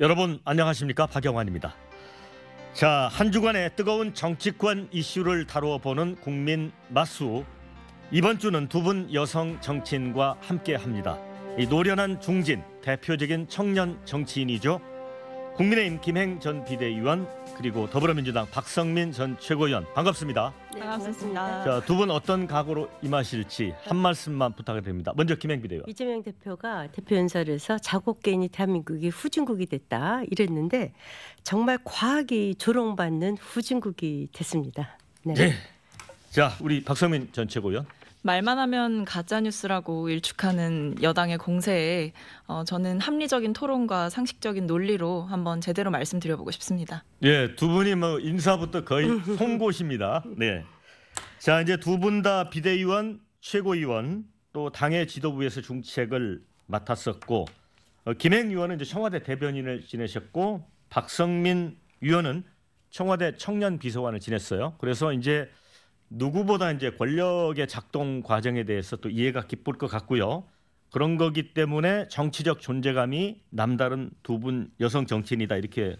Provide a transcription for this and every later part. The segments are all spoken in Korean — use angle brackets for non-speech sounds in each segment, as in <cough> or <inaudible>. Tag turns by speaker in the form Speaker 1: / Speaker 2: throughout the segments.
Speaker 1: 여러분 안녕하십니까 박영환입니다. 자, 한 주간의 뜨거운 정치권 이슈를 다루어 보는 국민 마수. 이번 주는 두 분 여성 정치인과 함께 합니다. 이 노련한 중진, 대표적인 청년 정치인이죠. 국민의힘 김행 전 비대위원 그리고 더불어민주당 박성민 전 최고위원 반갑습니다. 네, 반갑습니다. 자, 두분 어떤 각오로 임하실지 한 말씀만 부탁드립니다. 먼저 김행비 대표.
Speaker 2: 이재명 대표가 대표 연설에서 자국개인이 대한민국이 후진국이 됐다 이랬는데 정말 과학이 조롱받는 후진국이 됐습니다. 네. 네.
Speaker 1: 자, 우리 박성민 전 최고위원.
Speaker 2: 말만 하면
Speaker 3: 가짜뉴스라고 일축하는 여당의 공세에 어, 저는 합리적인 토론과 상식적인 논리로 한번 제대로 말씀드려보고 싶습니다.
Speaker 1: 예, 두 분이 뭐 인사부터 거의 <laughs> 송곳입니다. 네. 자, 이제 두 분 다 비대위원, 최고위원 또 당의 지도부에서 중책을 맡았었고 어, 김행 의원은 이제 청와대 대변인을 지내셨고 박성민 위원은 청와대 청년 비서관을 지냈어요. 그래서 이제 누구보다 이제 권력의 작동 과정에 대해서 또 이해가 깊을 것 같고요. 그런 거기 때문에 정치적 존재감이 남다른 두 분 여성 정치인이다 이렇게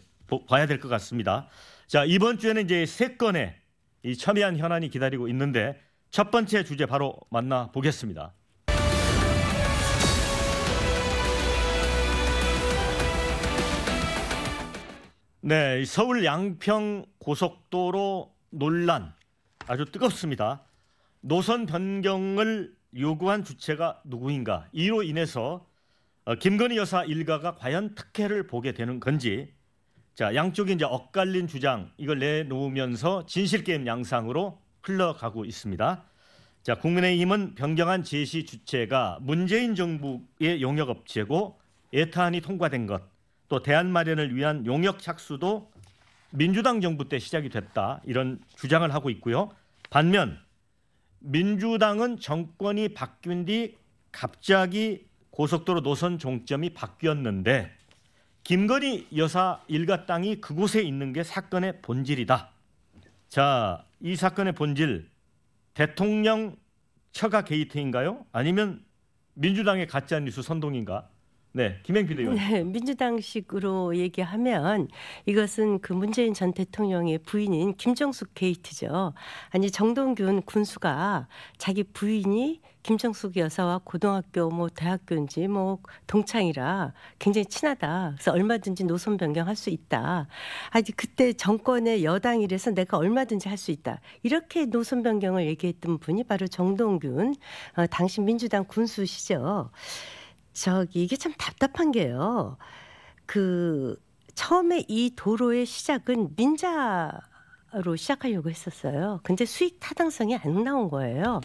Speaker 1: 봐야 될 것 같습니다. 자 이번 주에는 이제 세 건의 이 첨예한 현안이 기다리고 있는데 첫 번째 주제 바로 만나 보겠습니다. 네, 서울 양평 고속도로 논란 아주 뜨겁습니다. 노선 변경을 요구한 주체가 누구인가? 이로 인해서 어, 김건희 여사 일가가 과연 특혜를 보게 되는 건지 자 양쪽이 이제 엇갈린 주장 이걸 내놓으면서 진실 게임 양상으로 흘러가고 있습니다. 자 국민의힘은 변경한 제시 주체가 문재인 정부의 용역 업체고 예탄이 통과된 것, 또 대한 마련을 위한 용역 착수도 민주당 정부 때 시작이 됐다 이런 주장을 하고 있고요. 반면 민주당은 정권이 바뀐 뒤 갑자기 고속도로 노선 종점이 바뀌었는데 김건희 여사 일가 땅이 그곳에 있는 게 사건의 본질이다. 자, 이 사건의 본질 대통령 처가 게이트인가요? 아니면 민주당의 가짜 뉴스 선동인가? 네, 김행 비의원 네,
Speaker 2: 민주당식으로 얘기하면 이것은 그 문재인 전 대통령의 부인인 김정숙 게이트죠. 아니 정동균 군수가 자기 부인이 김정숙 여사와 고등학교 뭐 대학교인지 뭐 동창이라 굉장히 친하다. 그래서 얼마든지 노선 변경할 수 있다. 아직 그때 정권의 여당이라서 내가 얼마든지 할 수 있다. 이렇게 노선 변경을 얘기했던 분이 바로 정동균 어, 당시 민주당 군수시죠. 저기 이게 참 답답한 게요. 그 처음에 이 도로의 시작은 민자로 시작하려고 했었어요. 근데 수익 타당성이 안 나온 거예요.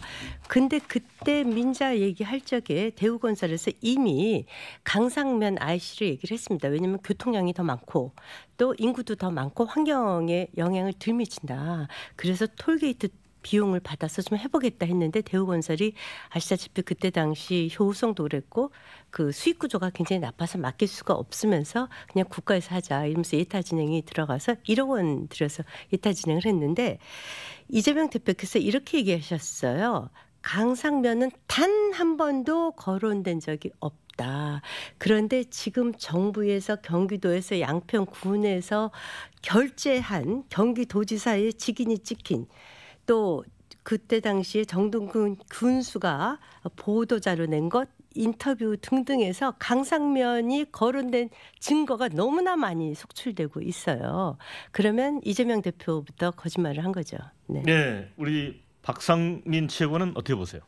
Speaker 2: 근데 그때 민자 얘기할 적에 대우건설에서 이미 강상면 IC를 얘기를 했습니다. 왜냐하면 교통량이 더 많고 또 인구도 더 많고 환경에 영향을 덜 미친다. 그래서 톨게이트 비용을 받아서 좀 해보겠다 했는데 대우건설이 아시다시피 그때 당시 효우성도 그랬고 그 수익 구조가 굉장히 나빠서 맡길 수가 없으면서 그냥 국가에서 하자 이러면서 예타진행이 들어가서 1억 원 들여서 예타진행을 했는데 이재명 대표께서 이렇게 얘기하셨어요. 강상면은 단 한 번도 거론된 적이 없. 다 그런데 지금 정부에서 경기도에서 양평군에서 결재한 경기도지사의 직인이 찍힌 또 그때 당시에 정동근 군수가 보도자료 낸 것, 인터뷰 등등에서 강상면이 거론된 증거가 너무나 많이 속출되고 있어요. 그러면 이재명 대표부터 거짓말을 한 거죠.
Speaker 1: 네, 네 우리 박상민 최고는 어떻게 보세요?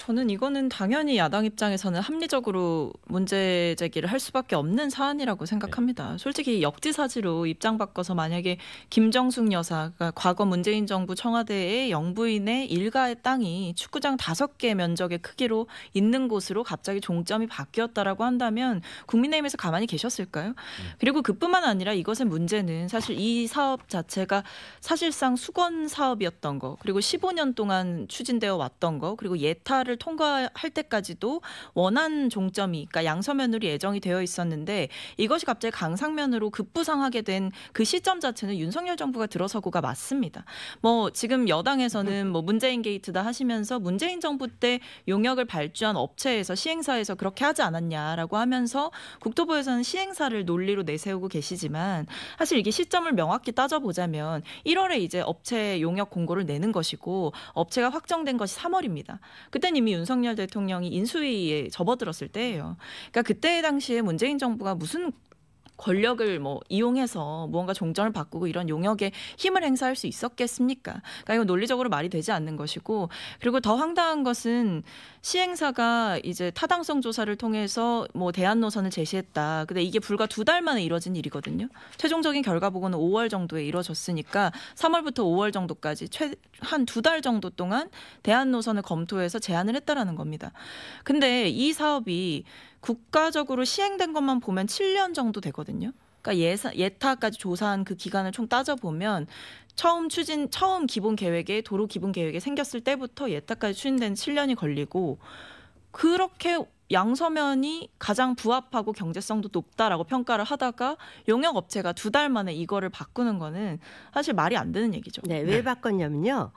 Speaker 3: 저는 이거는 당연히 야당 입장에서는 합리적으로 문제 제기를 할 수밖에 없는 사안이라고 네. 생각합니다. 솔직히 역지사지로 입장 바꿔서 만약에 김정숙 여사가 과거 문재인 정부 청와대의 영부인의 일가의 땅이 축구장 다섯 개 면적의 크기로 있는 곳으로 갑자기 종점이 바뀌었다라고 한다면 국민의힘에서 가만히 계셨을까요? 네. 그리고 그뿐만 아니라 이것의 문제는 사실 이 사업 자체가 사실상 수건 사업이었던 거 그리고 15년 동안 추진되어 왔던 거 그리고 예타를 하나를 통과할 때까지도 원한 종점이 그러니까 양서면으로 예정이 되어 있었는데 이것이 갑자기 강상면으로 급부상하게 된 그 시점 자체는 윤석열 정부가 들어서고가 맞습니다. 뭐 지금 여당에서는 뭐 문재인 게이트다 하시면서 문재인 정부 때 용역을 발주한 업체에서 시행사에서 그렇게 하지 않았냐라고 하면서 국토부에서는 시행사를 논리로 내세우고 계시지만 사실 이게 시점을 명확히 따져보자면 1월에 이제 업체 용역 공고를 내는 것이고 업체가 확정된 것이 3월입니다. 그때 그때는 이미 윤석열 대통령이 인수위에 접어들었을 때예요. 그러니까 그때 당시에 문재인 정부가 무슨 권력을 뭐 이용해서 무언가 종전을 바꾸고 이런 용역에 힘을 행사할 수 있었겠습니까? 그러니까 이건 논리적으로 말이 되지 않는 것이고 그리고 더 황당한 것은 시행사가 이제 타당성 조사를 통해서 뭐 대안 노선을 제시했다. 근데 이게 불과 두 달 만에 이뤄진 일이거든요. 최종적인 결과 보고는 5월 정도에 이뤄졌으니까 3월부터 5월 정도까지 최 한 두 달 정도 동안 대안 노선을 검토해서 제안을 했다라는 겁니다. 근데 이 사업이 국가적으로 시행된 것만 보면 7년 정도 되거든요. 그러니까 예사, 예타까지 조사한 그 기간을 총 따져보면 처음 추진 처음 기본 계획에 도로 기본 계획에 생겼을 때부터 예타까지 추진된 7년이 걸리고 그렇게 양서면이 가장 부합하고 경제성도 높다라고 평가를 하다가 용역 업체가 두 달 만에 이거를 바꾸는 거는 사실 말이 안 되는 얘기죠.
Speaker 2: 네, 왜 네. 바꿨냐면요.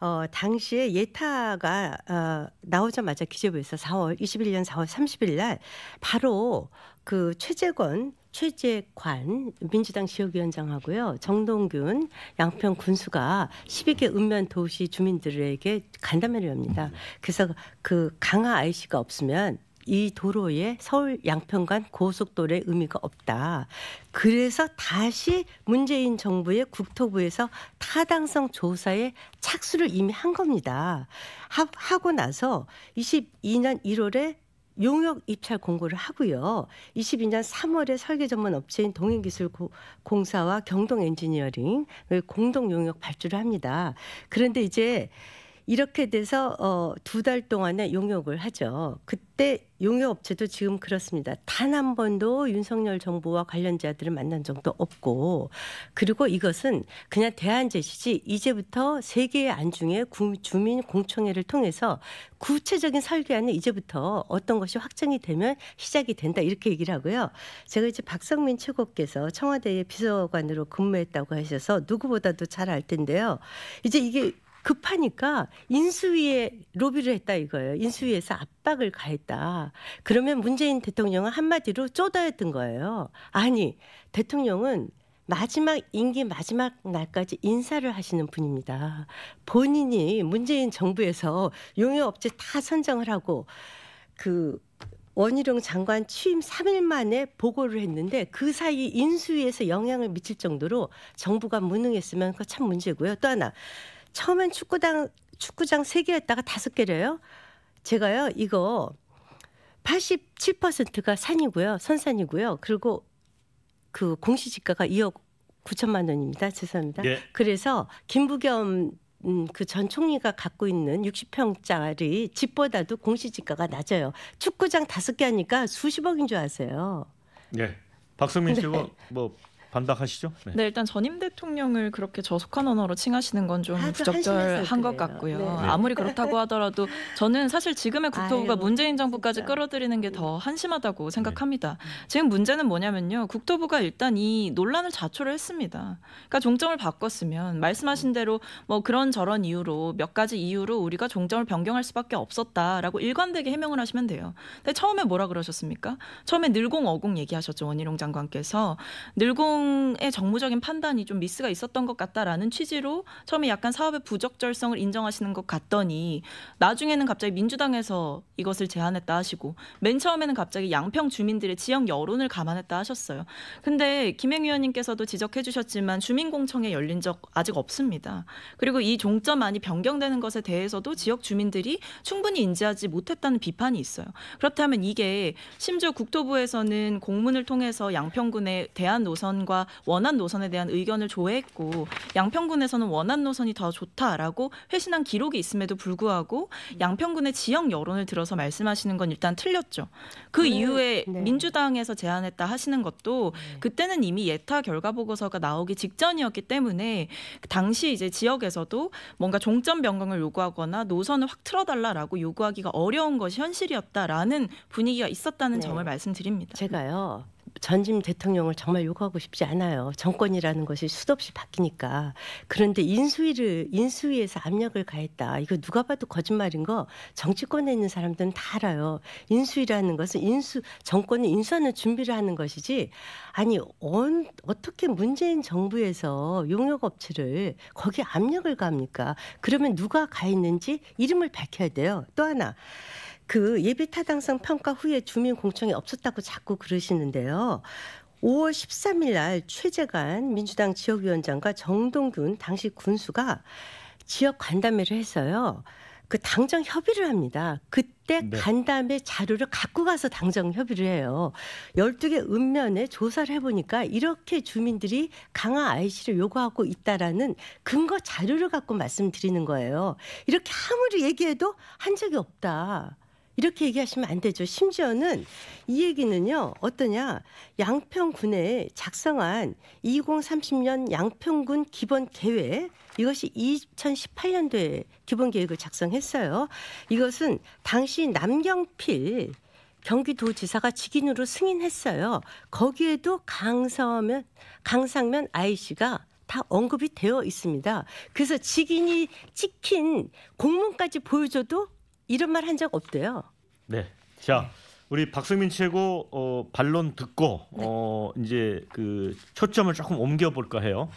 Speaker 2: 어, 당시에 예타가 어, 나오자마자 기재부에서 4월 21년 4월 30일 날 바로 그최재권 최재관 민주당 지역위원장하고요 정동균 양평 군수가 12개 읍면 도시 주민들에게 간담회를 합니다. 음. 그래서 그 강화 IC가 없으면 이 도로에 서울 양평간 고속도로의 의미가 없다. 그래서 다시 문재인 정부의 국토부에서 타당성 조사에 착수를 이미 한 겁니다. 하, 하고 나서 22년 1월에 용역 입찰 공고를 하고요. 22년 3월에 설계 전문 업체인 동행기술공사와 경동 엔지니어링을 공동 용역 발주를 합니다. 그런데 이제 이렇게 돼서 어, 두 달 동안에 용역을 하죠. 그때 용역업체도 지금 그렇습니다. 단 한 번도 윤석열 정부와 관련자들을 만난 적도 없고 그리고 이것은 그냥 대안제시지 이제부터 세계의 안중에 주민 공청회를 통해서 구체적인 설계안은 이제부터 어떤 것이 확정이 되면 시작이 된다 이렇게 얘기를 하고요. 제가 이제 박성민 최고께서 청와대의 비서관으로 근무했다고 하셔서 누구보다도 잘 알 텐데요. 이제 이게 급하니까 인수위에 로비를 했다 이거예요. 인수위에서 압박을 가했다. 그러면 문재인 대통령은 한마디로 쪼다였던 거예요. 아니, 대통령은 마지막 임기 마지막 날까지 인사를 하시는 분입니다. 본인이 문재인 정부에서 용역업체 다 선정을 하고 그 원희룡 장관 취임 3일 만에 보고를 했는데 그 사이 인수위에서 영향을 미칠 정도로 정부가 무능했으면 그거 참 문제고요. 또 하나 처음엔 축구장 축구장 세개 했다가 다섯 개래요 제가요. 이거 87%가 산이고요. 선산이고요. 그리고 그 공시지가가 2억 9천만 원입니다. 죄송합니다. 네. 그래서 김부겸 음, 그전 총리가 갖고 있는 60평짜리 집보다도 공시지가가 낮아요. 축구장 다섯 개 하니까 수십억인 줄 아세요.
Speaker 1: 네. 박성민 씨고 네. 뭐 반박하시죠? 네. 네.
Speaker 2: 일단 전임 대통령을 그렇게 저속한 언어로
Speaker 3: 칭하시는 건 좀 부적절한 것 같고요. 네. 아무리 그렇다고 <laughs> 하더라도 저는 사실 지금의 국토부가 아유, 문재인 정부까지 진짜. 끌어들이는 게 더 한심하다고 네. 생각합니다. 네. 지금 문제는 뭐냐면요. 국토부가 일단 이 논란을 자초를 했습니다. 그러니까 종점을 바꿨으면 말씀하신 음. 대로 뭐 그런 저런 이유로 몇 가지 이유로 우리가 종점을 변경할 수밖에 없었다라고 일관되게 해명을 하시면 돼요. 근데 처음에 뭐라 그러셨습니까? 처음에 늘공 어공 얘기하셨죠. 원희룡 장관께서 늘공 대통령의 정무적인 판단이 좀 미스가 있었던 것 같다라는 취지로 처음에 약간 사업의 부적절성을 인정하시는 것 같더니 나중에는 갑자기 민주당에서 이것을 제안했다 하시고 맨 처음에는 갑자기 양평 주민들의 지역 여론을 감안했다 하셨어요. 근데 김행 위원님께서도 지적해 주셨지만 주민공청회 열린 적 아직 없습니다. 그리고 이 종점안이 변경되는 것에 대해서도 지역 주민들이 충분히 인지하지 못했다는 비판이 있어요. 그렇다면 이게 심지어 국토부에서는 공문을 통해서 양평군의 대한 노선 의견과 원한 노선에 대한 의견을 조회했고 양평군에서는 원한 노선이 더 좋다라고 회신한 기록이 있음에도 불구하고 음. 양평군의 지역 여론을 들어서 말씀하시는 건 일단 틀렸죠. 그 네. 이후에 네. 민주당에서 제안했다 하시는 것도 네. 그때는 이미 예타 결과 보고서가 나오기 직전이었기 때문에 당시 이제 지역에서도 뭔가 종점 변경을 요구하거나 노선을 확 틀어달라라고 요구하기가 어려운 것이 현실이었다라는 분위기가 있었다는 네. 점을
Speaker 2: 말씀드립니다. 제가요. 전임 대통령을 정말 욕하고 싶지 않아요. 정권이라는 것이 수도 없이 바뀌니까. 그런데 인수위를 인수위에서 압력을 가했다. 이거 누가 봐도 거짓말인 거 정치권에 있는 사람들은 다 알아요. 인수위라는 것은 인수 정권을 인수하는 준비를 하는 것이지 아니 언, 어떻게 문재인 정부에서 용역 업체를 거기에 압력을 가합니까 그러면 누가 가 있는지 이름을 밝혀야 돼요. 또 하나 그 예비 타당성 평가 후에 주민 공청회 없었다고 자꾸 그러시는데요. 5월 13일 날 최재관 민주당 지역위원장과 정동균 당시 군수가 지역 간담회를 해서요. 그 당정 협의를 합니다. 그때 네. 간담회 자료를 갖고 가서 당정 협의를 해요. 12개 읍면에 조사를 해보니까 이렇게 주민들이 강화 IC를 요구하고 있다라는 근거 자료를 갖고 말씀드리는 거예요. 이렇게 아무리 얘기해도 한 적이 없다. 이렇게 얘기하시면 안 되죠. 심지어는 이 얘기는요. 어떠냐? 양평군에 작성한 2030년 양평군 기본 계획 이것이 2018년도에 기본 계획을 작성했어요. 이것은 당시 남경필 경기도지사가 직인으로 승인했어요. 거기에도 강서면 강상면 IC가 다 언급이 되어 있습니다. 그래서 직인이 찍힌 공문까지 보여줘도 이런 말 한 적 없대요.
Speaker 1: 네. 자, 우리 박승민 최고 어, 반론 듣고 네. 어, 이제 그 초점을 조금 옮겨볼까 해요.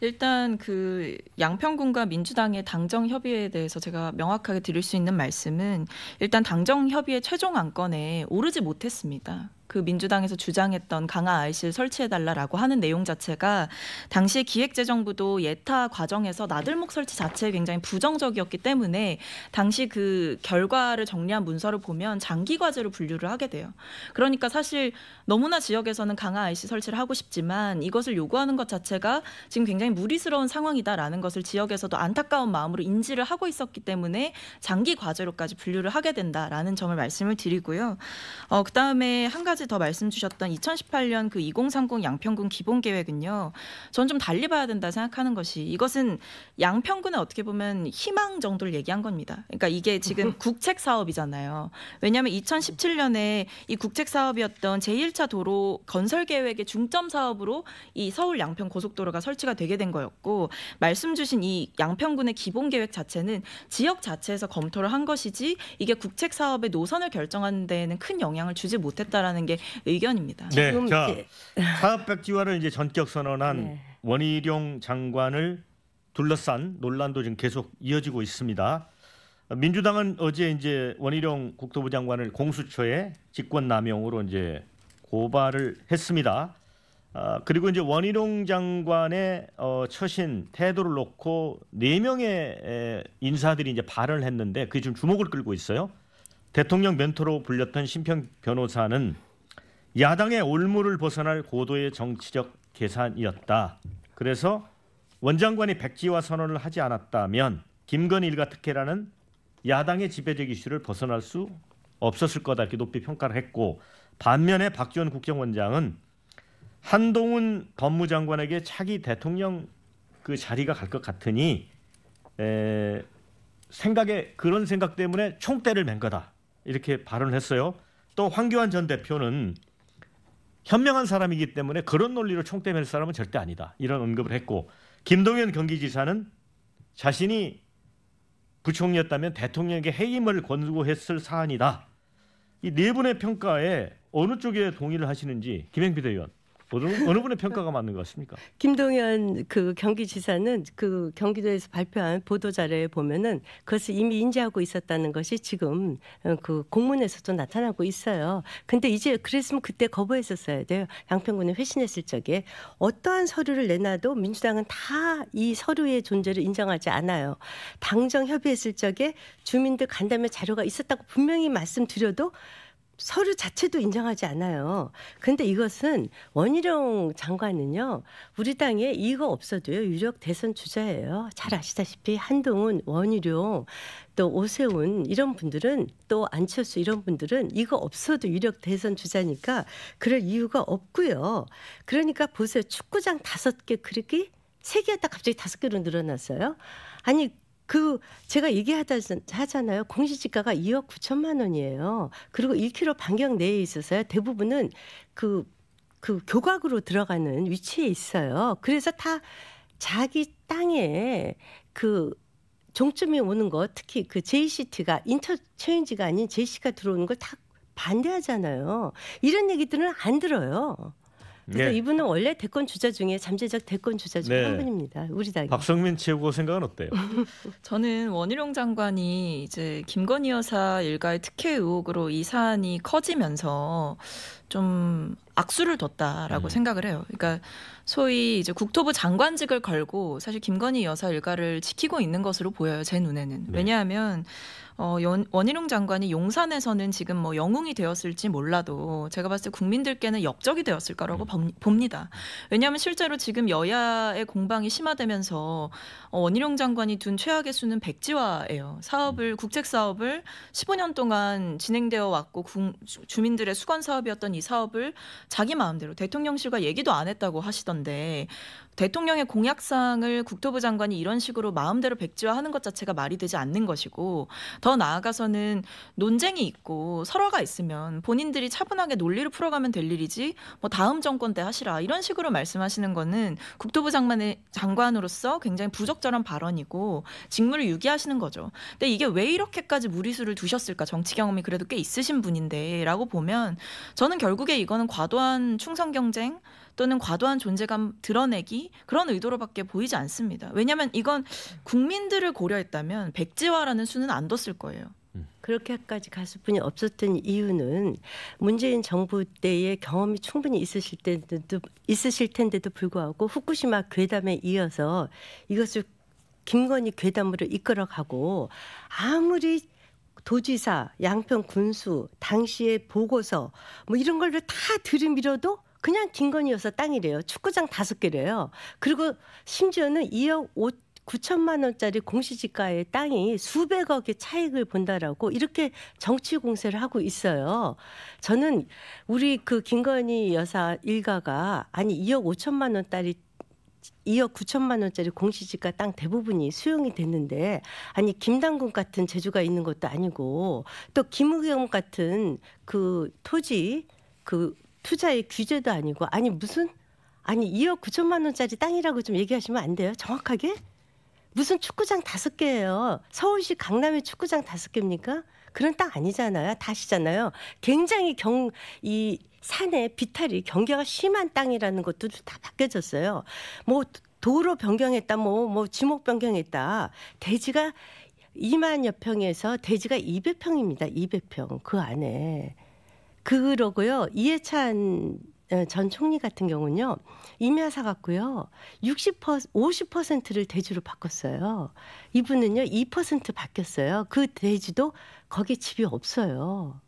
Speaker 3: 일단 그 양평군과 민주당의 당정 협의에 대해서 제가 명확하게 드릴 수 있는 말씀은 일단 당정 협의의 최종 안건에 오르지 못했습니다. 그 민주당에서 주장했던 강화 IC를 설치해달라라고 하는 내용 자체가 당시 기획재정부도 예타 과정에서 나들목 설치 자체 굉장히 부정적이었기 때문에 당시 그 결과를 정리한 문서를 보면 장기 과제로 분류를 하게 돼요. 그러니까 사실 너무나 지역에서는 강화 IC 설치를 하고 싶지만 이것을 요구하는 것 자체가 지금 굉장히 무리스러운 상황이다라는 것을 지역에서도 안타까운 마음으로 인지를 하고 있었기 때문에 장기 과제로까지 분류를 하게 된다라는 점을 말씀을 드리고요. 어, 그 다음에 한 가지 씨더 말씀 주셨던 2018년 그 2030 양평군 기본 계획은요. 전 좀 달리 봐야 된다 생각하는 것이 이것은 양평군은 어떻게 보면 희망 정도를 얘기한 겁니다. 그러니까 이게 지금 <laughs> 국책 사업이잖아요. 왜냐하면 2017년에 이 국책 사업이었던 제1차 도로 건설 계획의 중점 사업으로 이 서울 양평 고속도로가 설치가 되게 된 거였고 말씀 주신 이 양평군의 기본 계획 자체는 지역 자체에서 검토를 한 것이지 이게 국책 사업의 노선을 결정하는 데에는 큰 영향을 주지 못했다라는 게게 의견입니다. 네, 자
Speaker 1: 사업 백지화를 이제 전격 선언한 네. 원희룡 장관을 둘러싼 논란도 지금 계속 이어지고 있습니다. 민주당은 어제 이제 원희룡 국토부 장관을 공수처에 직권남용으로 이제 고발을 했습니다. 아, 그리고 이제 원희룡 장관의 어, 처신 태도를 놓고 네 명의 인사들이 이제 발언을 했는데 그게 지금 주목을 끌고 있어요. 대통령 멘토로 불렸던 심평 변호사는 야당의 올무를 벗어날 고도의 정치적 계산이었다. 그래서 원장관이 백지화 선언을 하지 않았다면 김건희 일가 특혜라는 야당의 지배적 이슈를 벗어날 수 없었을 거다 이렇게 높이 평가를 했고 반면에 박지원 국정원장은 한동훈 법무장관에게 차기 대통령 그 자리가 갈 것 같으니 에, 생각에 그런 생각 때문에 총대를 맨 거다 이렇게 발언을 했어요. 또 황교안 전 대표는 현명한 사람이기 때문에 그런 논리로 총대맬 사람은 절대 아니다. 이런 언급을 했고 김동연 경기지사는 자신이 부총리였다면 대통령에게 해임을 권고했을 사안이다. 이 네 분의 평가에 어느 쪽에 동의를 하시는지 김행비 대의원. 어느, 뭐 어느 분의 평가가 맞는 것 같습니까?
Speaker 2: 김동연 그 경기지사는 그 경기도에서 발표한 보도 자료에 보면은 그것을 이미 인지하고 있었다는 것이 지금 어, 그 공문에서도 나타나고 있어요. 근데 이제 그랬으면 그때 거부했었어야 돼요. 양평군은 회신했을 적에 어떠한 서류를 내놔도 민주당은 다 이 서류의 존재를 인정하지 않아요. 당정 협의했을 적에 주민들 간담회 자료가 있었다고 분명히 말씀드려도 서류 자체도 인정하지 않아요. 근데 이것은 원희룡 장관은요, 우리 당에 이거 없어도요, 유력 대선 주자예요. 잘 아시다시피 한동훈, 원희룡, 또 오세훈 이런 분들은 또 안철수 이런 분들은 이거 없어도 유력 대선 주자니까 그럴 이유가 없고요. 그러니까 보세요. 축구장 다섯 개 그릇이 세 개에다 갑자기 다섯 개로 늘어났어요. 아니 그 제가 얘기하다 하잖아요. 공시지가가 2억 9천만 원이에요. 그리고 1km 반경 내에 있어서요. 대부분은 그그 그 교각으로 들어가는 위치에 있어요. 그래서 다 자기 땅에 그 종점이 오는 거 특히 그 JCT가 인터체인지가 아닌 JC가 들어오는 걸 다 반대하잖아요. 이런 얘기들은 안 들어요. 그래서 네. 이분은 원래 대권 주자 중에 잠재적 대권 주자 중한 네. 분입니다. 우리 당이.
Speaker 1: 박성민 최고 생각은 어때요?
Speaker 3: <laughs> 저는 원희룡 장관이 이제 김건희 여사 일가의 특혜 의혹으로 이 사안이 커지면서 좀 악수를 뒀다라고 음. 생각을 해요. 그러니까 소위 이제 국토부 장관직을 걸고 사실 김건희 여사 일가를 지키고 있는 것으로 보여요. 제 눈에는. 네. 왜냐하면 어, 연, 원희룡 장관이 용산에서는 지금 뭐 영웅이 되었을지 몰라도 제가 봤을 때 국민들께는 역적이 되었을 거라고 음. 봅니다. 왜냐하면 실제로 지금 여야의 공방이 심화되면서 어, 원희룡 장관이 둔 최악의 수는 백지화예요. 사업을 음. 국책 사업을 15년 동안 진행되어 왔고 구, 주민들의 수건 사업이었던 이 사업을 자기 마음대로 대통령실과 얘기도 안 했다고 하시던데 대통령의 공약상을 국토부 장관이 이런 식으로 마음대로 백지화하는 것 자체가 말이 되지 않는 것이고 더 나아가서는 논쟁이 있고 설화가 있으면 본인들이 차분하게 논리를 풀어가면 될 일이지 뭐 다음 정권 때 하시라 이런 식으로 말씀하시는 거는 국토부 장관의 장관으로서 굉장히 부적절한 발언이고 직무를 유기하시는 거죠. 근데 이게 왜 이렇게까지 무리수를 두셨을까 정치 경험이 그래도 꽤 있으신 분인데라고 보면 저는 결국에 이거는 과도한 충성 경쟁 또는 과도한 존재감 드러내기 그런 의도로밖에 보이지 않습니다. 왜냐하면 이건 국민들을 고려했다면
Speaker 2: 백지화라는 수는 안 뒀을 거예요. 음. 그렇게까지 갔을 뿐이 없었던 이유는 문재인 정부 때의 경험이 충분히 있으실 텐데도 있으실 텐데도 불구하고 후쿠시마 괴담에 이어서 이것을 김건희 괴담으로 이끌어가고 아무리 도지사, 양평 군수, 당시의 보고서 뭐 이런 걸로 다 들이밀어도 그냥 김건희 여서 땅이래요. 축구장 다섯 개래요. 그리고 심지어는 2억 5 9천만 원짜리 공시지가의 땅이 수백억의 차익을 본다라고 이렇게 정치 공세를 하고 있어요. 저는 우리 그 김건희 여사 일가가 아니 2억 5천만 원짜리 2억 9천만 원짜리 공시지가 땅 대부분이 수용이 됐는데 아니 김당군 같은 재주가 있는 것도 아니고 또김우겸 같은 그 토지 그 투자의 규제도 아니고 아니 무슨 아니 2억 9천만 원짜리 땅이라고 좀 얘기하시면 안 돼요? 정확하게? 무슨 축구장 다섯 개예요. 서울시 강남에 축구장 다섯 개입니까? 그런 땅 아니잖아요. 다시잖아요. 굉장히 경 이 산의 비탈이 경계가 심한 땅이라는 것도 다 바뀌어졌어요. 뭐 도로 변경했다, 뭐, 뭐 지목 변경했다. 대지가 2만여 평에서 대지가 200평입니다. 200평 그 안에 그러고요. 이해찬 어, 전 총리 같은 경우는요. 임야사 같고요. 60% 50%를 대주로 바꿨어요. 이분은요. 2% 바뀌었어요. 그 대주도 거기에 집이 없어요.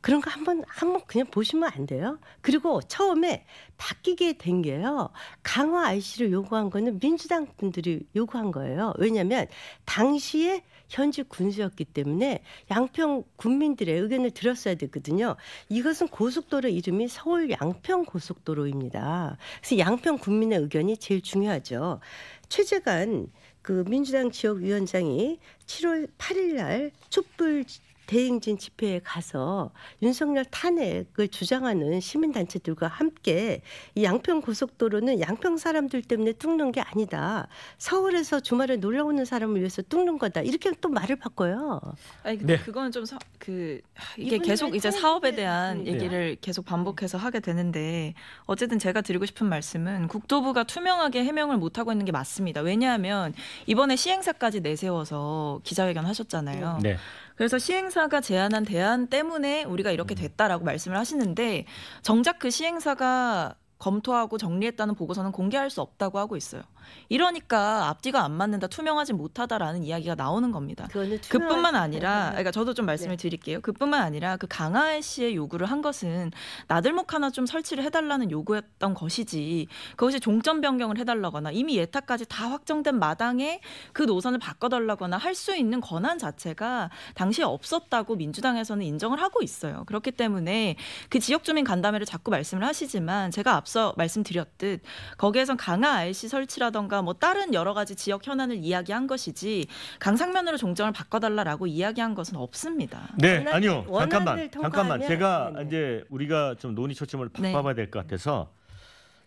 Speaker 2: 그런 거 한번 한 번 그냥 보시면 안 돼요. 그리고 처음에 바뀌게 된 게요. 강화 IC를 요구한 거는 민주당 분들이 요구한 거예요. 왜냐면 당시에 현직 군수였기 때문에 양평 군민들의 의견을 들었어야 됐거든요. 이것은 고속도로 이름이 서울 양평 고속도로입니다. 그래서 양평 군민의 의견이 제일 중요하죠. 최재관 그 민주당 지역위원장이 7월 8일 날 촛불 대행진 집회에 가서 윤석열 탄핵을 주장하는 시민단체들과 함께 이 양평 고속도로는 양평 사람들 때문에 뚫는 게 아니다. 서울에서 주말에 놀러 오는 사람을 위해서 뚫는 거다. 이렇게 또 말을 바꿔요.
Speaker 3: 아니 근데 네. 그건 좀그 이게 계속 이제 사업에 대한 네. 얘기를 네. 계속 반복해서 하게 되는데 어쨌든 제가 드리고 싶은 말씀은 국토부가 투명하게 해명을 못 하고 있는 게 맞습니다. 왜냐하면 이번에 시행사까지 내세워서 기자회견 하셨잖아요. 네. 그래서 시행사가 제안한 대안 때문에 우리가 이렇게 음. 됐다라고 말씀을 하시는데 정작 그 시행사가 검토하고 정리했다는 보고서는 공개할 수 없다고 하고 있어요. 이러니까 앞뒤가 안 맞는다, 투명하지 못하다라는 이야기가 나오는 겁니다. 그뿐만 네, 아니라, 네. 그러니까 저도 좀 말씀을 네. 드릴게요. 그뿐만 아니라 그 강하혜 씨의 요구를 한 것은 나들목 하나 좀 설치를 해달라는 요구였던 것이지 그것이 종점 변경을 해달라거나 이미 예타까지 다 확정된 마당에 그 노선을 바꿔달라거나 할 수 있는 권한 자체가 당시에 없었다고 민주당에서는 인정을 하고 있어요. 그렇기 때문에 그 지역 주민 간담회를 자꾸 말씀을 하시지만 제가 앞서 말씀드렸듯 거기에선 강하혜 씨 설치라던 문제던가뭐 다른 여러 가지 지역 현안을 이야기한 것이지 강상면으로 종점을 바꿔달라라고 이야기한 것은 없습니다. 네, 원한, 아니요. 잠깐만, 잠깐만. 제가
Speaker 1: 네네. 네. 이제 우리가 좀 논의 초점을 네. 바꿔봐야 될 것 같아서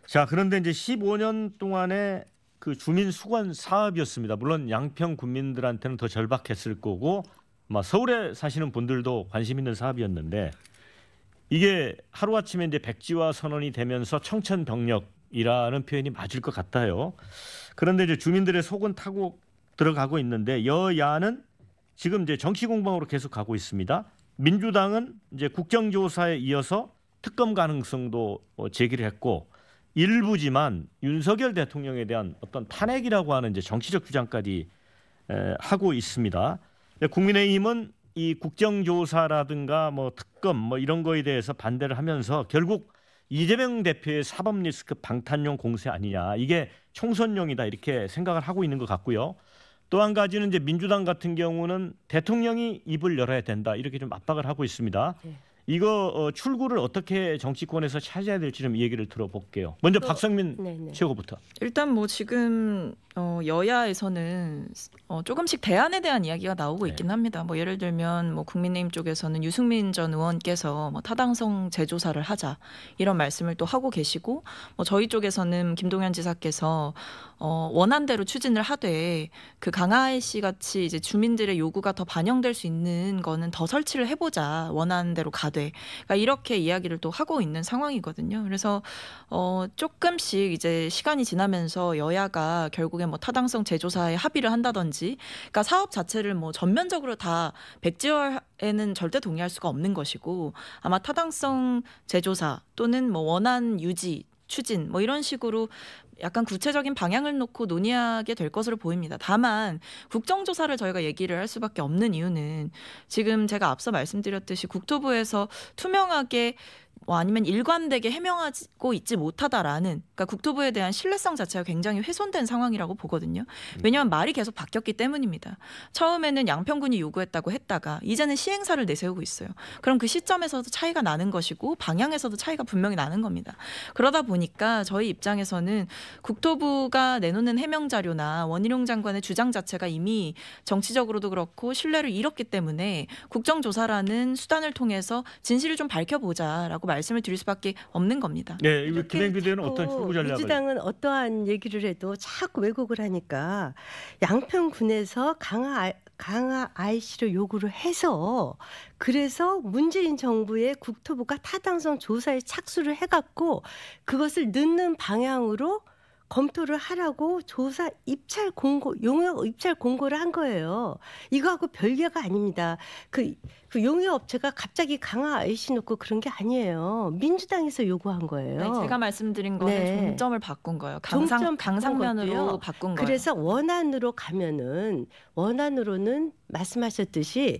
Speaker 1: 자 그런데 이제 15년 동안의 그 주민 수관 사업이었습니다. 물론 양평 군민들한테는 더 절박했을 거고 막 뭐 서울에 사시는 분들도 관심 있는 사업이었는데 이게 하루아침에 이제 백지화 선언이 되면서 청천 병력 이라는 표현이 맞을 것 같아요. 그런데 이제 주민들의 속은 타고 들어가고 있는데 여야는 지금 이제 정치 공방으로 계속 가고 있습니다. 민주당은 이제 국정조사에 이어서 특검 가능성도 어, 제기를 했고 일부지만 윤석열 대통령에 대한 어떤 탄핵이라고 하는 이제 정치적 주장까지 하고 있습니다. 국민의힘은 이 국정조사라든가 뭐 특검 뭐 이런 거에 대해서 반대를 하면서 결국 이재명 대표의 사법 리스크 방탄용 공세 아니냐 이게 총선용이다 이렇게 생각을 하고 있는 것 같고요. 또 한 가지는 이제 민주당 같은 경우는 대통령이 입을 열어야 된다 이렇게 좀 압박을 하고 있습니다. 네. 이거 어, 출구를 어떻게 정치권에서 찾아야 될지 좀 얘기를 들어볼게요. 먼저 박성민 네, 네. 최고부터.
Speaker 3: 일단 뭐 지금 어, 여야에서는 어, 조금씩 대안에 대한 이야기가 나오고 네. 있긴 네. 합니다. 뭐 예를 들면 뭐 국민의힘 쪽에서는 유승민 전 의원께서 뭐 타당성 재조사를 하자 이런 말씀을 또 하고 계시고 뭐 저희 쪽에서는 김동현 지사께서 어, 원한대로 추진을 하되 그 강하혜 씨 같이 이제 주민들의 요구가 더 반영될 수 있는 거는 더 설치를 해보자 원한대로 가되 그러니까 이렇게 이야기를 또 하고 있는 상황이거든요. 그래서 어, 조금씩 이제 시간이 지나면서 여야가 결국 결국에 뭐 타당성 제조사에 합의를 한다든지 그러니까 사업 자체를 뭐 전면적으로 다 백지화에는 절대 동의할 수가 없는 것이고 아마 타당성 제조사 또는 뭐원한 유지 추진 뭐 이런 식으로 약간 구체적인 방향을 놓고 논의하게 될 것으로 보입니다. 다만 국정조사를 저희가 얘기를 할 수밖에 없는 이유는 지금 제가 앞서 말씀드렸듯이 국토부에서 투명하게 뭐 아니면 일관되게 해명하고 있지 못하다라는 그러니까 국토부에 대한 신뢰성 자체가 굉장히 훼손된 상황이라고 보거든요. 음. 왜냐하면 말이 계속 바뀌었기 때문입니다. 처음에는 양평군이 요구했다고 했다가 이제는 시행사를 내세우고 있어요. 그럼 그 시점에서도 차이가 나는 것이고 방향에서도 차이가 분명히 나는 겁니다. 그러다 보니까 저희 입장에서는 국토부가 내놓는 해명 자료나 원희룡 장관의 주장 자체가 이미 정치적으로도 그렇고 신뢰를 잃었기 때문에 국정조사라는 수단을 통해서 진실을 좀 밝혀보자라고 말씀을 드릴 수밖에 없는 겁니다.
Speaker 1: 네, 김행비대는 어떤 후보 전략을? 민주당은
Speaker 2: 어떠한 얘기를 해도 자꾸 왜곡을 하니까 양평군에서 강하 강화 IC를 요구를 해서 그래서 문재인 정부의 국토부가 타당성 조사에 착수를 해갖고 그것을 늦는 방향으로 검토를 하라고 조사 입찰 공고 용역 입찰 공고를 한 거예요. 이거하고 별개가 아닙니다. 그, 그 용역 업체가 갑자기 강화 IC 놓고 그런 게 아니에요. 민주당에서 요구한 거예요. 네, 제가
Speaker 3: 말씀드린 거는 네. 종점을 바꾼 거예요. 강상, 강상면으로 바꾼 거예요. 그래서
Speaker 2: 원안으로 가면은 원안으로는 말씀하셨듯이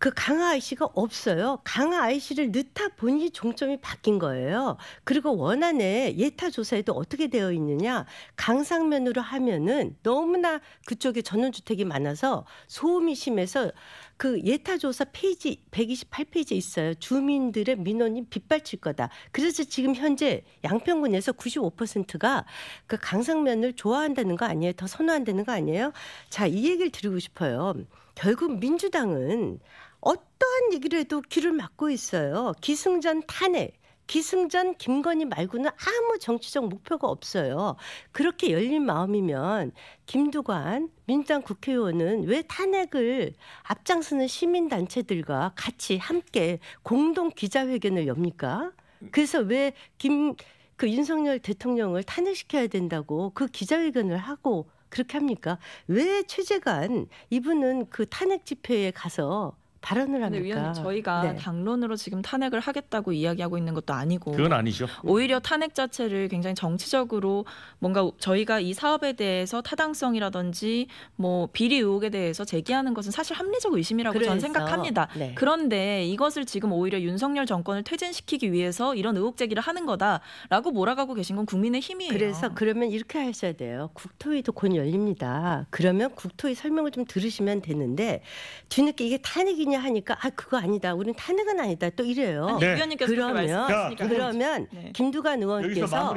Speaker 2: 그 강아 아이씨가 없어요. 강아 아이씨를 넣다 보니 종점이 바뀐 거예요. 그리고 원안에 예타 조사에도 어떻게 되어 있느냐. 강상면으로 하면은 너무나 그쪽에 전원주택이 많아서 소음이 심해서 그 예타 조사 페이지 128페이지에 있어요. 주민들의 민원이 빗발칠 거다. 그래서 지금 현재 양평군에서 95%가 그 강상면을 좋아한다는 거 아니에요. 더 선호한다는 거 아니에요. 자, 이 얘기를 드리고 싶어요. 결국 민주당은 어떠한 얘기를 해도 귀를 막고 있어요. 기승전 탄핵. 기승전 김건희 말고는 아무 정치적 목표가 없어요. 그렇게 열린 마음이면 김두관 민주당 국회의원은 왜 탄핵을 앞장서는 시민단체들과 같이 함께 공동 기자회견을 엽니까? 그래서 왜 김 그 윤석열 대통령을 탄핵시켜야 된다고 그 기자회견을 하고 그렇게 합니까? 왜 최재관 이분은 그 탄핵 집회에 가서 발언을
Speaker 3: 합니까? 위원님 저희가 네. 당론으로 지금 탄핵을 하겠다고 이야기하고 있는 것도 아니고 그건 아니죠. 오히려 탄핵 자체를 굉장히 정치적으로 뭔가 저희가 이 사업에 대해서 타당성이라든지 뭐 비리 의혹에 대해서 제기하는 것은 사실 합리적 의심이라고 그래서, 저는 생각합니다. 네. 그런데 이것을 지금 오히려 윤석열 정권을 퇴진시키기 위해서 이런 의혹 제기를 하는 거다라고 몰아가고 계신 건 국민의 힘이에요. 그래서 그러면 이렇게
Speaker 2: 하셔야 돼요. 국토위도 곧 열립니다. 그러면 국토위 설명을 좀 들으시면 되는데 뒤늦게 이게 탄핵이 그러냐 하니까 아 그거 아니다. 우리는 탄핵은 아니다. 또 이래요. 네. 그러면 그러면 네. 김두관 의원께서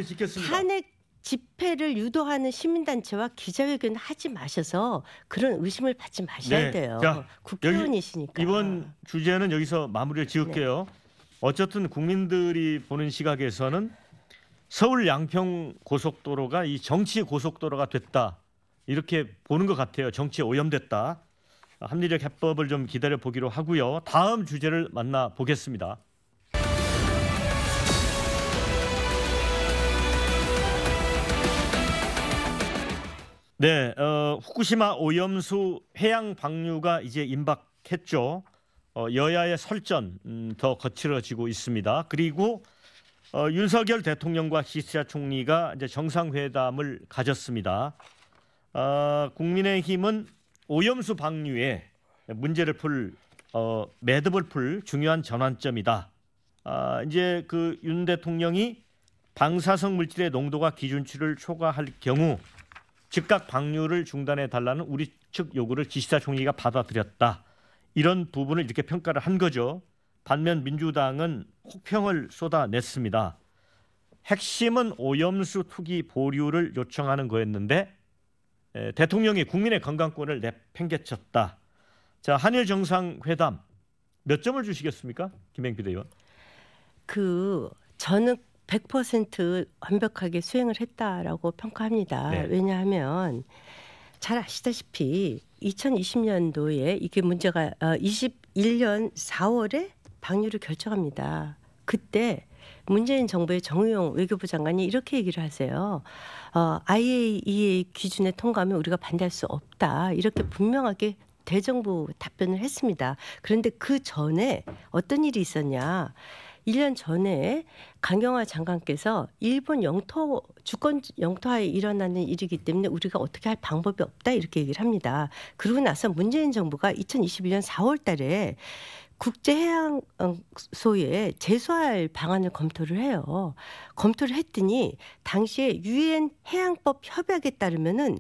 Speaker 2: 탄핵 집회를 유도하는 시민단체와 기자회견 하지 마셔서 그런 의심을 받지 마셔야 네. 돼요. 자,
Speaker 1: 국회의원이시니까. 이번 주제는 여기서 마무리를 지을게요. 네. 어쨌든 국민들이 보는 시각에서는 서울 양평 고속도로가 이 정치 고속도로가 됐다 이렇게 보는 것 같아요. 정치에 오염됐다. 합리적 해법을 좀 기다려 보기로 하고요. 다음 주제를 만나 보겠습니다. 네, 어, 후쿠시마 오염수 해양 방류가 이제 임박했죠. 어, 여야의 설전 음, 더 거칠어지고 있습니다. 그리고 어, 윤석열 대통령과 기시아 총리가 이제 정상회담을 가졌습니다. 어, 국민의힘은 오염수 방류에 문제를 풀 어, 매듭을 풀 중요한 전환점이다. 아, 이제 그 윤 대통령이 방사성 물질의 농도가 기준치를 초과할 경우 즉각 방류를 중단해 달라는 우리 측 요구를 지시사 총리가 받아들였다. 이런 부분을 이렇게 평가를 한 거죠. 반면 민주당은 혹평을 쏟아냈습니다. 핵심은 오염수 투기 보류를 요청하는 거였는데 대통령이 국민의 건강권을 내팽개쳤다. 자 한일 정상회담 몇 점을 주시겠습니까, 김행비 대원그 저는 100%
Speaker 2: 완벽하게 수행을 했다라고 평가합니다. 네. 왜냐하면 잘 아시다시피 2020년도에 이게 문제가 21년 어, 4월에 방류를 결정합니다. 그때 문재인 정부의 정우영 외교부 장관이 이렇게 얘기를 하세요. 어, IAEA 기준에 통과하면 우리가 반대할 수 없다. 이렇게 분명하게 대정부 답변을 했습니다. 그런데 그 전에 어떤 일이 있었냐. 1년 전에 강경화 장관께서 일본 영토 주권 영토하에 일어나는 일이기 때문에 우리가 어떻게 할 방법이 없다 이렇게 얘기를 합니다. 그러고 나서 문재인 정부가 2021년 4월 달에 국제해양소에 어, 제소할 방안을 검토를 해요. 검토를 했더니 당시에 유엔 해양법 협약에 따르면은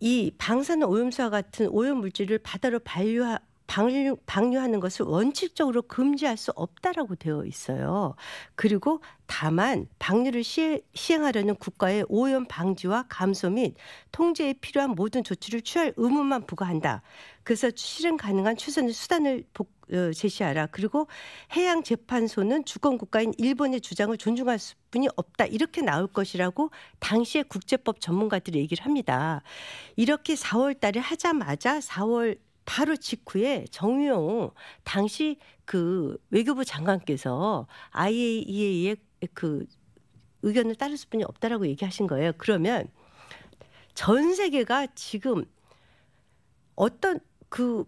Speaker 2: 이 방사능 오염수와 같은 오염 물질을 바다로 반류하 방류, 하는 것을 원칙적으로 금지할 수 없다라고 되어 있어요. 그리고 다만 방류를 시, 행하려는 국가의 오염 방지와 감소 및 통제에 필요한 모든 조치를 취할 의무만 부과한다. 그래서 실행 가능한 최선의 수단을 복, 어, 제시하라. 그리고 해양 재판소는 주권 국가인 일본의 주장을 존중할 수뿐이 없다. 이렇게 나올 것이라고 당시의 국제법 전문가들이 얘기를 합니다. 이렇게 4월 달에 하자마자 4월 바로 직후에 정유용 당시 그 외교부 장관께서 IAEA의 그 의견을 따를 수뿐이 없다라고 얘기하신 거예요. 그러면 전 세계가 지금 어떤 그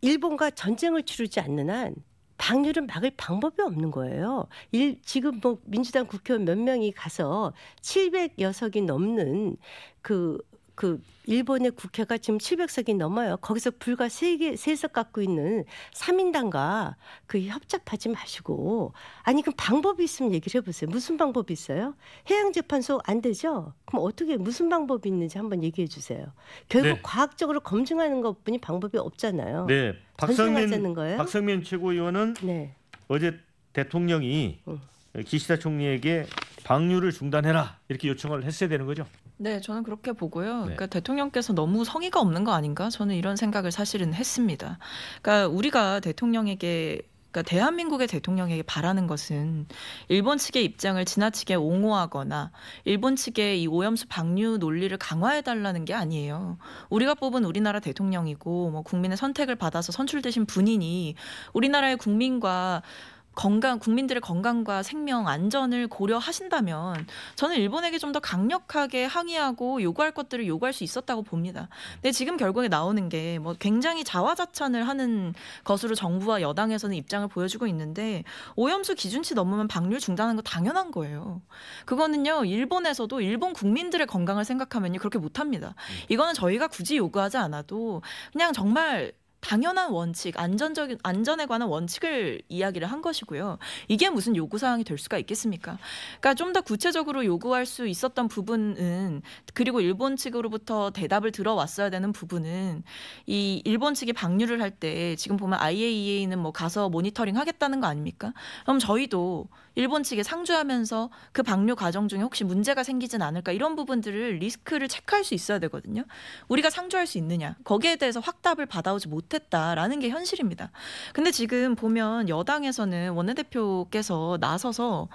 Speaker 2: 일본과 전쟁을 치르지 않는 한 방류를 막을 방법이 없는 거예요. 일, 지금 뭐 민주당 국회의원 몇 명이 가서 700여석이 넘는 그그 일본의 국회가 지금 700석이 넘어요. 거기서 불과 세개 3석 갖고 있는 3인당과 그 협잡하지 마시고 아니 그럼 방법이 있으면 얘기를 해보세요. 무슨 방법이 있어요? 해양재판소 안 되죠? 그럼 어떻게 무슨 방법이 있는지 한번 얘기해 주세요. 결국 네. 과학적으로 검증하는 것뿐이 방법이 없잖아요. 네. 박성민, 거예요?
Speaker 1: 박성민 최고위원은 네. 어제 대통령이 응. 기시다 총리에게 방류를 중단해라 이렇게 요청을 했어야 되는 거죠.
Speaker 3: 네, 저는 그렇게 보고요. 네. 그러니까 대통령께서 너무 성의가 없는 거 아닌가? 저는 이런 생각을 사실은 했습니다. 그러니까 우리가 대통령에게 그러니까 대한민국의 대통령에게 바라는 것은 일본 측의 입장을 지나치게 옹호하거나 일본 측의 이 오염수 방류 논리를 강화해 달라는 게 아니에요. 우리가 뽑은 우리나라 대통령이고 뭐 국민의 선택을 받아서 선출되신 분이니 우리나라의 국민과 건강 국민들의 건강과 생명 안전을 고려하신다면 저는 일본에게 좀 더 강력하게 항의하고 요구할 것들을 요구할 수 있었다고 봅니다. 근데 지금 결국에 나오는 게 뭐 굉장히 자화자찬을 하는 것으로 정부와 여당에서는 입장을 보여주고 있는데 오염수 기준치 넘으면 방류 를 중단하는 거 당연한 거예요. 그거는요 일본에서도 일본 국민들의 건강을 생각하면요 그렇게 못합니다. 음. 이거는 저희가 굳이 요구하지 않아도 그냥 정말 당연한 원칙, 안전적인 안전에 관한 원칙을 이야기를 한 것이고요. 이게 무슨 요구 사항이 될 수가 있겠습니까? 그러니까 좀 더 구체적으로 요구할 수 있었던 부분은 그리고 일본 측으로부터 대답을 들어왔어야 되는 부분은 이 일본 측이 방류를 할 때 지금 보면 IAEA는 뭐 가서 모니터링 하겠다는 거 아닙니까? 그럼 저희도 일본 측에 상주하면서 그 방류 과정 중에 혹시 문제가 생기진 않을까 이런 부분들을 리스크를 체크할 수 있어야 되거든요. 우리가 상주할 수 있느냐 거기에 대해서 확답을 받아오지 못했다라는 게 현실입니다. 근데 지금 보면 여당에서는 원내대표께서 나서서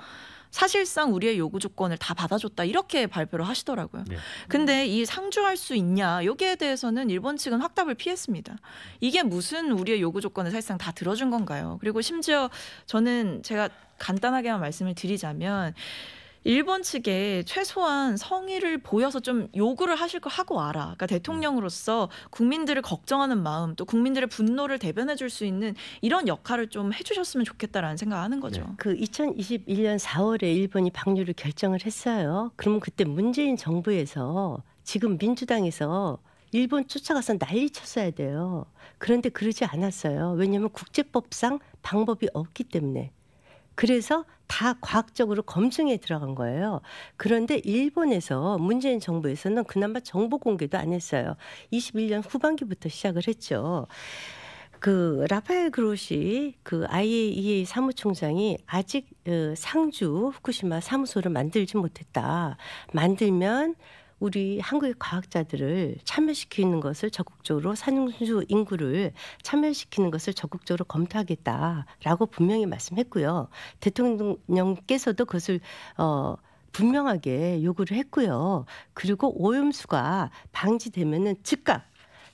Speaker 3: 사실상 우리의 요구 조건을 다 받아줬다 이렇게 발표를 하시더라고요. 네. 근데 이 상주할 수 있냐 여기에 대해서는 일본 측은 확답을 피했습니다. 이게 무슨 우리의 요구 조건을 사실상 다 들어준 건가요? 그리고 심지어 저는 제가 간단하게만 말씀을 드리자면 일본 측에 최소한 성의를 보여서 좀 요구를 하실 거 하고 와라. 그러니까 음. 대통령으로서 국민들을 걱정하는 마음 또 국민들의 분노를 대변해 줄 수 있는 이런 역할을 좀 해주셨으면 좋겠다라는 생각하는 거죠. 네.
Speaker 2: 그 2021년 4월에 일본이 방류를 결정을 했어요. 그러면 그때 문재인 정부에서 지금 민주당에서 일본 쫓아가서 난리 쳤어야 돼요. 그런데 그러지 않았어요. 왜냐하면 국제법상 방법이 없기 때문에. 그래서 다 과학적으로 검증에 들어간 거예요. 그런데 일본에서 문재인 정부에서는 그나마 정보 공개도 안 했어요. 21년 후반기부터 시작을 했죠. 그 라파엘 그로시 그 IAEA 사무총장이 아직 어, 상주 후쿠시마 사무소를 만들지 못했다. 만들면 우리 한국의 과학자들을 참여시키는 것을 적극적으로 산수 인구를 참여시키는 것을 적극적으로 검토하겠다라고 분명히 말씀했고요. 대통령께서도 그것을 어 분명하게 요구를 했고요. 그리고 오염수가 방지되면은 즉각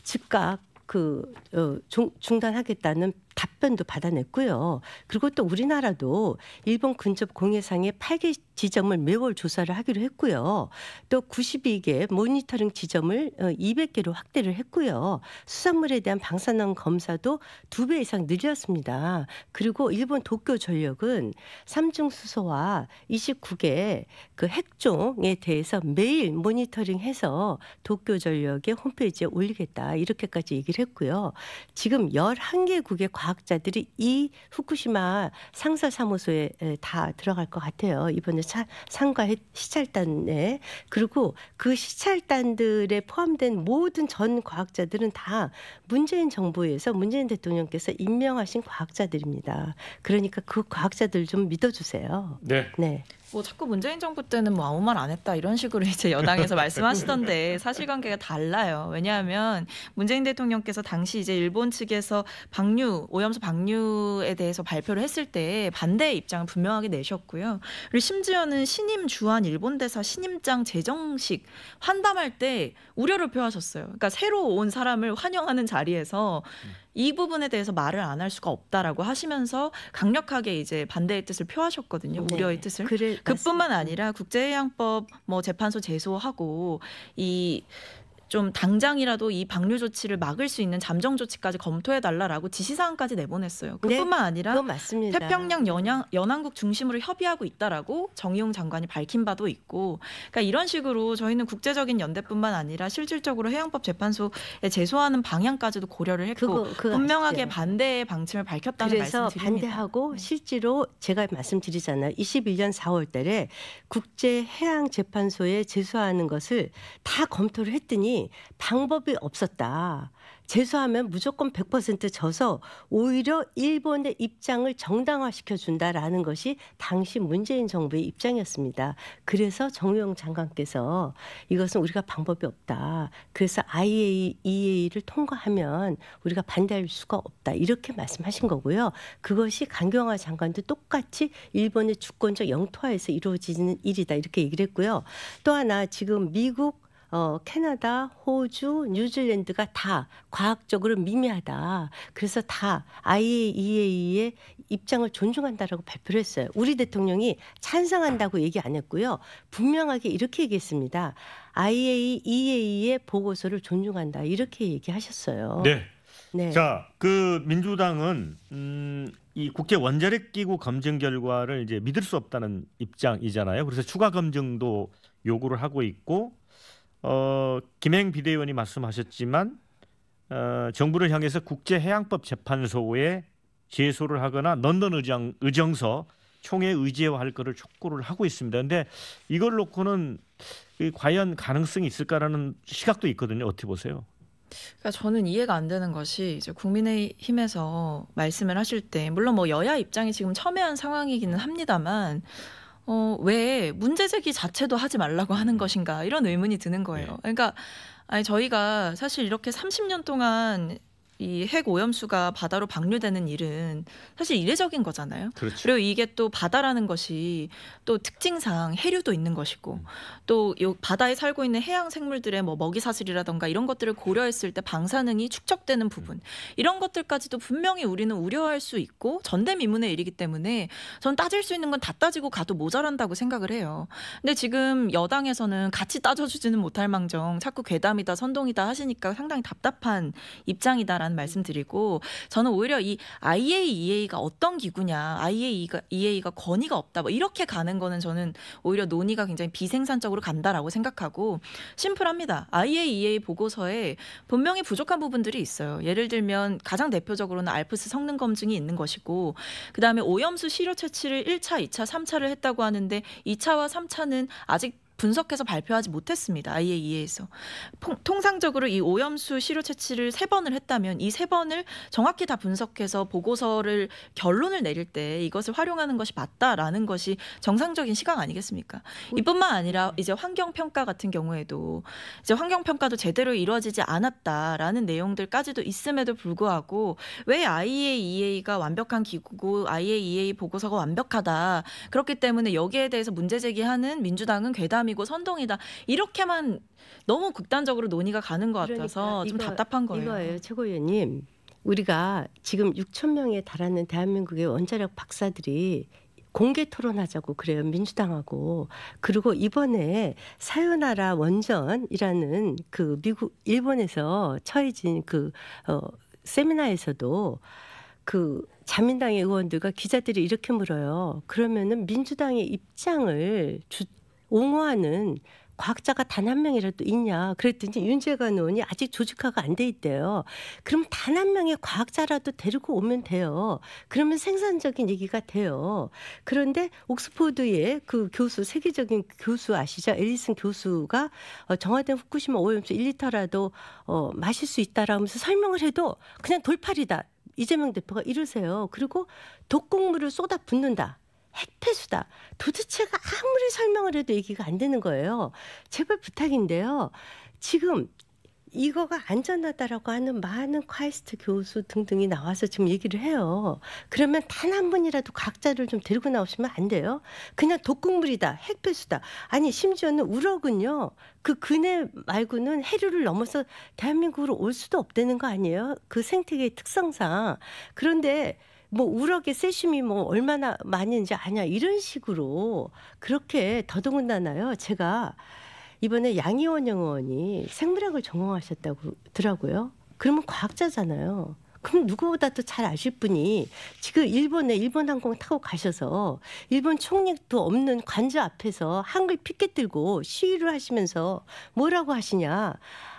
Speaker 2: 즉각 그 어, 중, 중단하겠다는 답변도 받아냈고요. 그리고 또 우리나라도 일본 근접 공해상의 8개 지점을 매월 조사를 하기로 했고요. 또 92개 모니터링 지점을 200개로 어, 확대를 했고요. 수산물에 대한 방사능 검사도 2배 이상 늘렸습니다. 그리고 일본 도쿄 전력은 삼중 수소와 29개 그 핵종에 대해서 매일 모니터링해서 도쿄 전력의 홈페이지에 올리겠다 이렇게까지 얘기를 했고요. 지금 11개국의 과학자들이 이 후쿠시마 상설 사무소에 다 들어갈 것 같아요. 이번에 차, 상과 시찰단에 그리고 그 시찰단들에 포함된 모든 전 과학자들은 다 문재인 정부에서 문재인 대통령께서 임명하신 과학자들입니다. 그러니까 그 과학자들 좀 믿어주세요. 네. 네. 뭐 자꾸 문재인 정부 때는
Speaker 3: 뭐 아무 말 안 했다 이런 식으로 이제 여당에서 말씀하시던데 <laughs> 사실관계가 달라요. 왜냐하면 문재인 대통령께서 당시 이제 일본 측에서 방류 오염수 방류에 대해서 발표를 했을 때 반대 입장을 분명하게 내셨고요. 그리고 심지어는 신임 주한 일본 대사 신임장 재정식 환담할 때 우려를 표하셨어요. 그러니까 새로 온 사람을 환영하는 자리에서 음. 이 부분에 대해서 말을 안 할 수가 없다라고 하시면서 강력하게 이제 반대의 뜻을 표하셨거든요. 네. 우려의 뜻을. 그래, 그뿐만 아니라 국제해양법 뭐 재판소 제소하고 이좀 당장이라도 이 방류 조치를 막을 수 있는 잠정 조치까지 검토해 달라라고 지시 사항까지 내보냈어요. 네, 그뿐만 네,
Speaker 2: 아니라 태평양
Speaker 3: 연양, 연안국 중심으로 협의하고 있다라고 정의용 장관이 밝힌 바도 있고 그러니까 이런 식으로 저희는 국제적인 연대뿐만 아니라 실질적으로 해양법 재판소에
Speaker 2: 제소하는 방향까지도 고려를 했고 그거, 그거 분명하게 반대의 방침을 밝혔다는 말씀드립니다. 그래서 반대하고 네. 실제로 제가 말씀드리잖아요. 21년 4월달에 국제해양재판소에 제소하는 것을 다 검토를 했더니 방법이 없었다. 재수하면 무조건 100% 져서 오히려 일본의 입장을 정당화시켜 준다라는 것이 당시 문재인 정부의 입장이었습니다. 그래서 정우영 장관께서 이것은 우리가 방법이 없다. 그래서 IAEA를 통과하면 우리가 반대할 수가 없다. 이렇게 말씀하신 거고요. 그것이 강경화 장관도 똑같이 일본의 주권적 영토화에서 이루어지는 일이다. 이렇게 얘기를 했고요. 또 하나 지금 미국 어, 캐나다, 호주, 뉴질랜드가 다 과학적으로 미미하다. 그래서 다 IAEA의 입장을 존중한다라고 발표를 했어요. 우리 대통령이 찬성한다고 얘기 안 했고요. 분명하게 이렇게 얘기했습니다. IAEA의 보고서를 존중한다. 이렇게 얘기하셨어요. 네. 네.
Speaker 1: 자, 그 민주당은 음, 이 국제 원자력 기구 검증 결과를 이제 믿을 수 없다는 입장이잖아요. 그래서 추가 검증도 요구를 하고 있고 어, 김행 비대위원이 말씀하셨지만 어, 정부를 향해서 국제해양법 재판소에 제소를 하거나 런던 의정, 의정서 총회 의제화할 것을 촉구를 하고 있습니다. 근데 이걸 놓고는 과연 가능성이 있을까라는 시각도 있거든요. 어떻게 보세요?
Speaker 3: 그러니까 저는 이해가 안 되는 것이 이제 국민의힘에서 말씀을 하실 때 물론 뭐 여야 입장이 지금 첨예한 상황이기는 합니다만 어, 왜 문제 제기 자체도 하지 말라고 하는 것인가 이런 의문이 드는 거예요. 네. 그러니까 아니 저희가 사실 이렇게 30년 동안 이핵 오염수가 바다로 방류되는 일은 사실 이례적인 거잖아요. 그렇죠. 그리고 이게 또 바다라는 것이 또 특징상 해류도 있는 것이고 음. 또 바다에 살고 있는 해양 생물들의 뭐 먹이 사슬이라던가 이런 것들을 고려했을 때 방사능이 축적되는 음. 부분 음. 이런 것들까지도 분명히 우리는 우려할 수 있고 전대미문의 일이기 때문에 전 따질 수 있는 건 다 따지고 가도 모자란다고 생각을 해요. 근데 지금 여당에서는 같이 따져주지는 못할 망정 자꾸 괴담이다 선동이다 하시니까 상당히 답답한 입장이다라는 있다 말씀드리고 저는 오히려 이 IAEA가 어떤 기구냐, IAEA가 EA가 권위가 없다, 뭐 이렇게 가는 거는 저는 오히려 논의가 굉장히 비생산적으로 간다라고 생각하고 심플합니다. IAEA e 보고서에 분명히 부족한 부분들이 있어요. 예를 들면 가장 대표적으로는 알프스 성능 검증이 있는 것이고 그다음에 오염수 시료 채취를 1차, 2차, 3차를 했다고 하는데 2차와 3차는 아직 분석해서 발표하지 못했습니다. IAEA에서. 통상적으로 이 오염수 시료 채취를 세 번을 했다면 이 세 번을 정확히 다 분석해서 보고서를 결론을 내릴 때 이것을 활용하는 것이 맞다라는 것이 정상적인 시각 아니겠습니까? 이뿐만 아니라 이제 환경 평가 같은 경우에도 이제 환경 평가도 제대로 이루어지지 않았다라는 내용들까지도 있음에도 불구하고 왜 IAEA가 완벽한 기구고 IAEA 보고서가 완벽하다 그렇기 때문에 여기에 대해서 문제 제기하는 민주당은 괴담이 바람이고 선동이다 이렇게만 너무 극단적으로 논의가 가는 것 그러니까 같아서 그러니까 좀 이거, 답답한 거예요. 이거예요,
Speaker 2: 최고위원님. 우리가 지금 6천 명에 달하는 대한민국의 원자력 박사들이 공개 토론하자고 그래요 민주당하고 그리고 이번에 사요나라 원전이라는 그 미국 일본에서 처해진 그 어, 세미나에서도 그 자민당의 의원들과 기자들이 이렇게 물어요. 그러면은 민주당의 입장을 주, 옹호하는 과학자가 단 한 명이라도 있냐 그랬더니 윤재관 의원이 아직 조직화가 안 돼 있대요. 그럼 단 한 명의 과학자라도 데리고 오면 돼요. 그러면 생산적인 얘기가 돼요. 그런데 옥스포드의 그 교수 세계적인 교수 아시죠? 엘리슨 교수가 어, 정화된 후쿠시마 오염수 1리터라도 어, 마실 수 있다라면서 설명을 해도 그냥 돌팔이다. 이재명 대표가 이러세요. 그리고 독극물을 쏟아 붓는다. 핵폐수다. 도대체가 아무리 설명을 해도 얘기가 안 되는 거예요. 제발 부탁인데요. 지금 이거가 안전하다라고 하는 많은 콰이스트 교수 등등이 나와서 지금 얘기를 해요. 그러면 단 한 분이라도 각자를 좀 들고 나오시면 안 돼요. 그냥 독극물이다, 핵폐수다. 아니 심지어는 우럭은요. 그 근해 말고는 해류를 넘어서 대한민국으로 올 수도 없다는 거 아니에요? 그 생태계의 특성상. 그런데 뭐 우럭에 세심이 뭐 얼마나 많은지 아냐 이런 식으로 그렇게 더더군다나요. 제가 이번에 양희원 영원이 생물학을 전공하셨다고 들라고요 그러면 과학자잖아요. 그럼 누구보다도 잘 아실 분이 지금 일본에 일본 항공 타고 가셔서 일본 총리도 없는 관저 앞에서 한글 피켓 들고 시위를 하시면서 뭐라고 하시냐.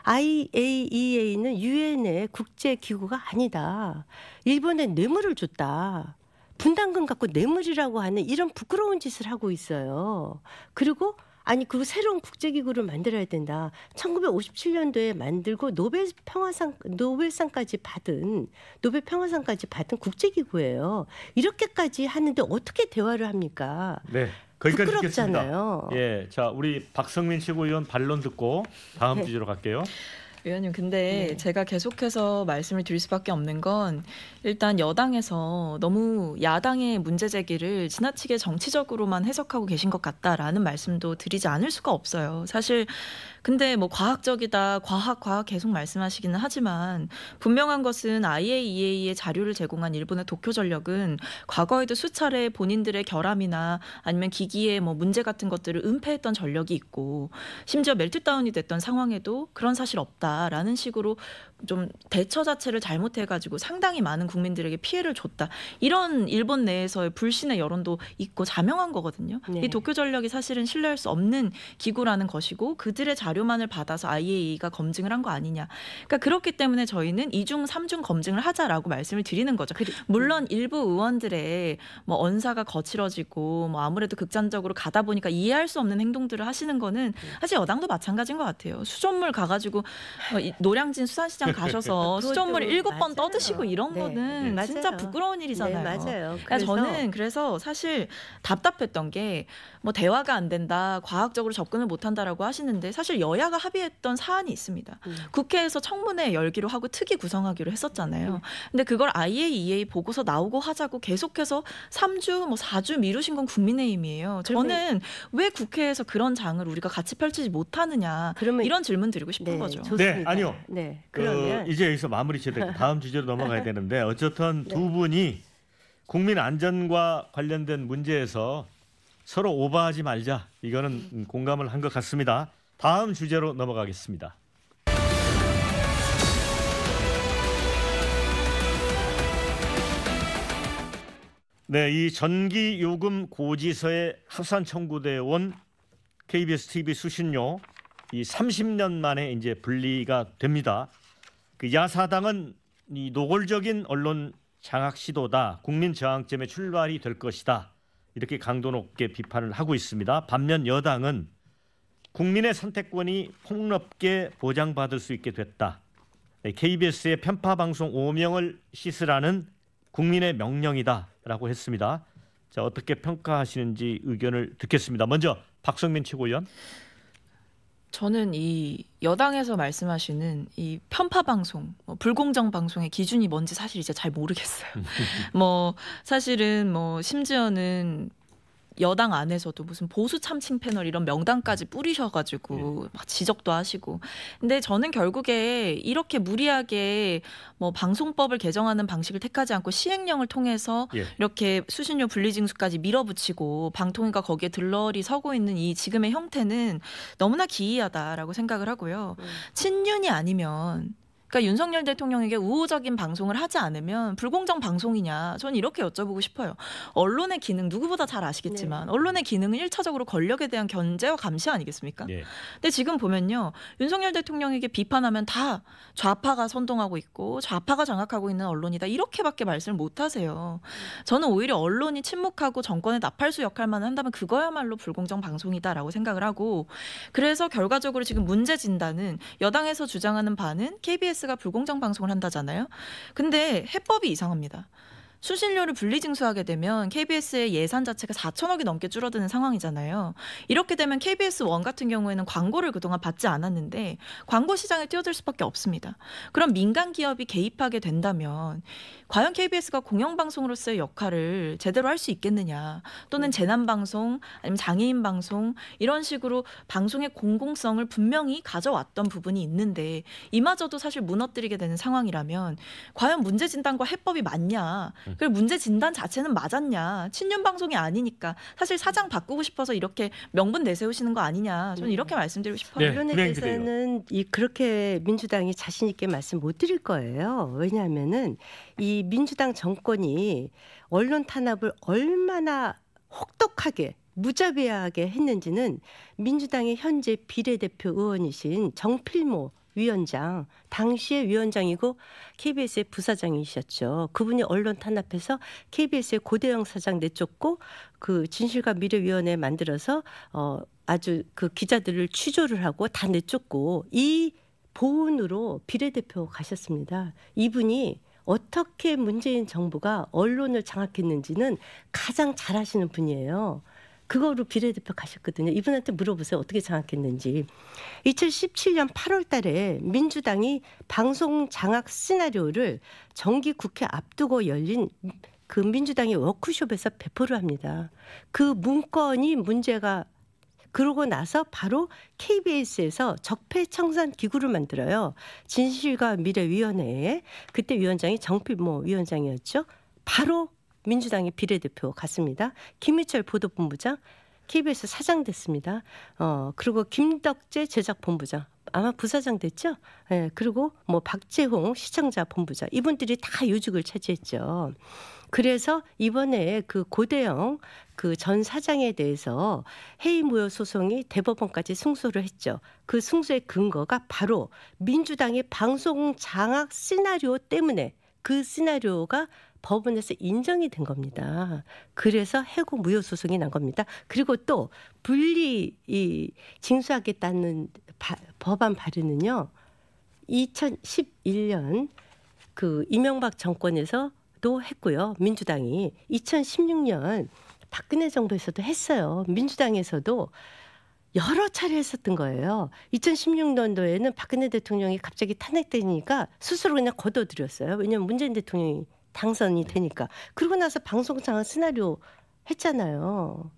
Speaker 2: IAEA는 유엔의 국제 기구가 아니다. 일본에 뇌물을 줬다. 분담금 갖고 뇌물이라고 하는 이런 부끄러운 짓을 하고 있어요. 그리고 아니 그 새로운 국제기구를 만들어야 된다. 1957년도에 만들고 노벨 평화상 노벨상까지 받은 노벨 평화상까지 받은 국제기구예요. 이렇게까지 하는데 어떻게 대화를 합니까?
Speaker 1: 네. 거기까지 잖아요 듣겠습니다. 예, 자 우리 박성민 최고위원 반론 듣고 다음 네. 주제로 갈게요.
Speaker 2: 위원님 근데 네. 제가
Speaker 3: 계속해서 말씀을 드릴 수밖에 없는 건 일단 여당에서 너무 야당의 문제 제기를 지나치게 정치적으로만 해석하고 계신 것 같다라는 말씀도 드리지 않을 수가 없어요. 사실 근데 뭐 과학적이다, 과학, 과학 계속 말씀하시기는 하지만 분명한 것은 IAEA의 자료를 제공한 일본의 도쿄전력은 과거에도 수차례 본인들의 결함이나 아니면 기기의 뭐 문제 같은 것들을 은폐했던 전력이 있고 심지어 멜트다운이 됐던 상황에도 그런 사실 없다라는 식으로 좀 대처 자체를 잘못해가지고 상당히 많은 국민들에게 피해를 줬다 이런 일본 내에서의 불신의 여론도 있고 자명한 거거든요. 네. 이 도쿄 전력이 사실은 신뢰할 수 없는 기구라는 것이고 그들의 자료만을 받아서 IAEA가 검증을 한 거 아니냐. 그러니까 그렇기 때문에 저희는 이중삼중 검증을 하자라고 말씀을 드리는 거죠. 물론 일부 의원들의 뭐 언사가 거칠어지고 뭐 아무래도 극단적으로 가다 보니까 이해할 수 없는 행동들을 하시는 거는 네. 사실 여당도 마찬가지인 것 같아요. 수돗물 가가지고 뭐 노량진 수산시장 <laughs> 가셔서 수돗물 일곱 번 떠드시고 이런 네. 거는 네. 진짜 부끄러운 네, 일이잖아요. 맞아요. 그러니까 저는 그래서 사실 답답했던 게 뭐 대화가 안 된다, 과학적으로 접근을 못 한다라고 하시는데 사실 여야가 합의했던 사안이 있습니다. 음. 국회에서 청문회 열기로 하고 특위 구성하기로 했었잖아요. 음. 근데 그걸 IAEA e 보고서 나오고 하자고 계속해서 3주 뭐 4주 미루신 건 국민의힘이에요. 저는 왜 국회에서 그런 장을 우리가 같이 펼치지 못하느냐 그러면, 이런 질문 드리고 싶은 네, 거죠. 좋습니다. 네, 아니요. 네. 그, 예.
Speaker 1: 이제 여기서 마무리 지어야 되고 다음 주제로 넘어가야 되는데 어쨌든 <laughs> 네. 두 분이 국민 안전과 관련된 문제에서 서로 오버하지 말자 이거는 공감을 한 것 같습니다. 다음 주제로 넘어가겠습니다. 네, 이 전기 요금 고지서에 합산 청구되어온 KBS TV 수신료 이 30년 만에 이제 분리가 됩니다. 그 야사당은 이 노골적인 언론 장악 시도다. 국민 저항점의 출발이 될 것이다. 이렇게 강도 높게 비판을 하고 있습니다. 반면 여당은 국민의 선택권이 폭넓게 보장받을 수 있게 됐다. KBS의 편파 방송 5명을 씻으라는 국민의 명령이다라고 했습니다. 자, 어떻게 평가하시는지 의견을 듣겠습니다. 먼저 박성민 최고위원.
Speaker 3: 저는 이 여당에서 말씀하시는 이 편파 방송, 뭐 불공정 방송의 기준이 뭔지 사실 이제 잘 모르겠어요. <laughs> 뭐 사실은 뭐 심지어는 여당 안에서도 무슨 보수 참칭 패널 이런 명단까지 뿌리셔가지고 예. 막 지적도 하시고. 근데 저는 결국에 이렇게 무리하게 뭐 방송법을 개정하는 방식을 택하지 않고 시행령을 통해서 예. 이렇게 수신료 분리징수까지 밀어붙이고 방통위가 거기에 들러리 서고 있는 이 지금의 형태는 너무나 기이하다라고 생각을 하고요. 음. 친윤이 아니면 그러니까 윤석열 대통령에게 우호적인 방송을 하지 않으면 불공정 방송이냐? 저는 이렇게 여쭤보고 싶어요. 언론의 기능 누구보다 잘 아시겠지만 네. 언론의 기능은 일차적으로 권력에 대한 견제와 감시 아니겠습니까? 네. 근데 지금 보면요. 윤석열 대통령에게 비판하면 다 좌파가 선동하고 있고 좌파가 장악하고 있는 언론이다. 이렇게밖에 말씀을 못 하세요. 저는 오히려 언론이 침묵하고 정권의 나팔수 역할만 한다면 그거야말로 불공정 방송이다라고 생각을 하고 그래서 결과적으로 지금 문제 진단은 여당에서 주장하는 반은 KBS KBS가 불공정 방송을 한다잖아요. 근데 해법이 이상합니다. 수신료를 분리징수하게 되면 KBS의 예산 자체가 4천억이 넘게 줄어드는 상황이잖아요. 이렇게 되면 KBS 원 같은 경우에는 광고를 그동안 받지 않았는데 광고 시장에 뛰어들 수밖에 없습니다. 그럼 민간 기업이 개입하게 된다면 과연 KBS가 공영방송으로서의 역할을 제대로 할 수 있겠느냐 또는 네. 재난방송 아니면 장애인 방송 이런 식으로 방송의 공공성을 분명히 가져왔던 부분이 있는데 이마저도 사실 무너뜨리게 되는 상황이라면 과연 문제 진단과 해법이 맞냐 음. 그리고 문제 진단 자체는 맞았냐. 친윤 방송이 아니니까 사실 사장 바꾸고 싶어서 이렇게 명분 내세우시는 거 아니냐. 저는 음. 이렇게 말씀드리고 싶어요. 네, 언론에 대해서는
Speaker 2: 이 그렇게 민주당이 자신 있게 말씀 못 드릴 거예요. 왜냐하면이 민주당 정권이 언론 탄압을 얼마나 혹독하게 무자비하게 했는지는 민주당의 현재 비례대표 의원이신 정필모 위원장, 당시의 위원장이고 KBS의 부사장이셨죠. 그분이 언론 탄압해서 KBS의 고대영 사장 내쫓고 그 진실과 미래위원회 만들어서 어 아주 그 기자들을 취조를 하고 다 내쫓고 이 보훈으로 비례대표 가셨습니다. 이분이 어떻게 문재인 정부가 언론을 장악했는지는 가장 잘아시는 분이에요. 그거로 비례대표 가셨거든요. 이분한테 물어보세요. 어떻게 장악했는지. 2017년 8월 달에 민주당이 방송 장악 시나리오를 정기 국회 앞두고 열린 그 민주당의 워크숍에서 배포를 합니다. 그 문건이 문제가 그러고 나서 바로 KBS에서 적폐청산 기구를 만들어요. 진실과 미래위원회에 그때 위원장이 정필모 위원장이었죠. 바로 민주당의 비례대표 같습니다. 김희철 보도본부장 KBS 사장 됐습니다. 어 그리고 김덕재 제작본부장 아마 부사장 됐죠. 예, 그리고 뭐 박재홍 시청자 본부장 이분들이 다 요직을 차지했죠. 그래서 이번에 그 고대영 그 전 사장에 대해서 해임 무효 소송이 대법원까지 승소를 했죠. 그 승소의 근거가 바로 민주당의 방송 장악 시나리오 때문에 그 시나리오가 법원에서 인정이 된 겁니다. 그래서 해고 무효 소송이 난 겁니다. 그리고 또 분리 이 징수하겠다는 바, 법안 발의는요. 2011년 그 이명박 정권에서도 했고요. 민주당이 2016년 박근혜 정부에서도 했어요. 민주당에서도 여러 차례 했었던 거예요. 2016년도에는 박근혜 대통령이 갑자기 탄핵되니까 스스로 그냥 거둬들였어요. 왜냐하면 문재인 대통령이 당선이 되니까. 그러고 나서 방송장은 시나리오 했잖아요.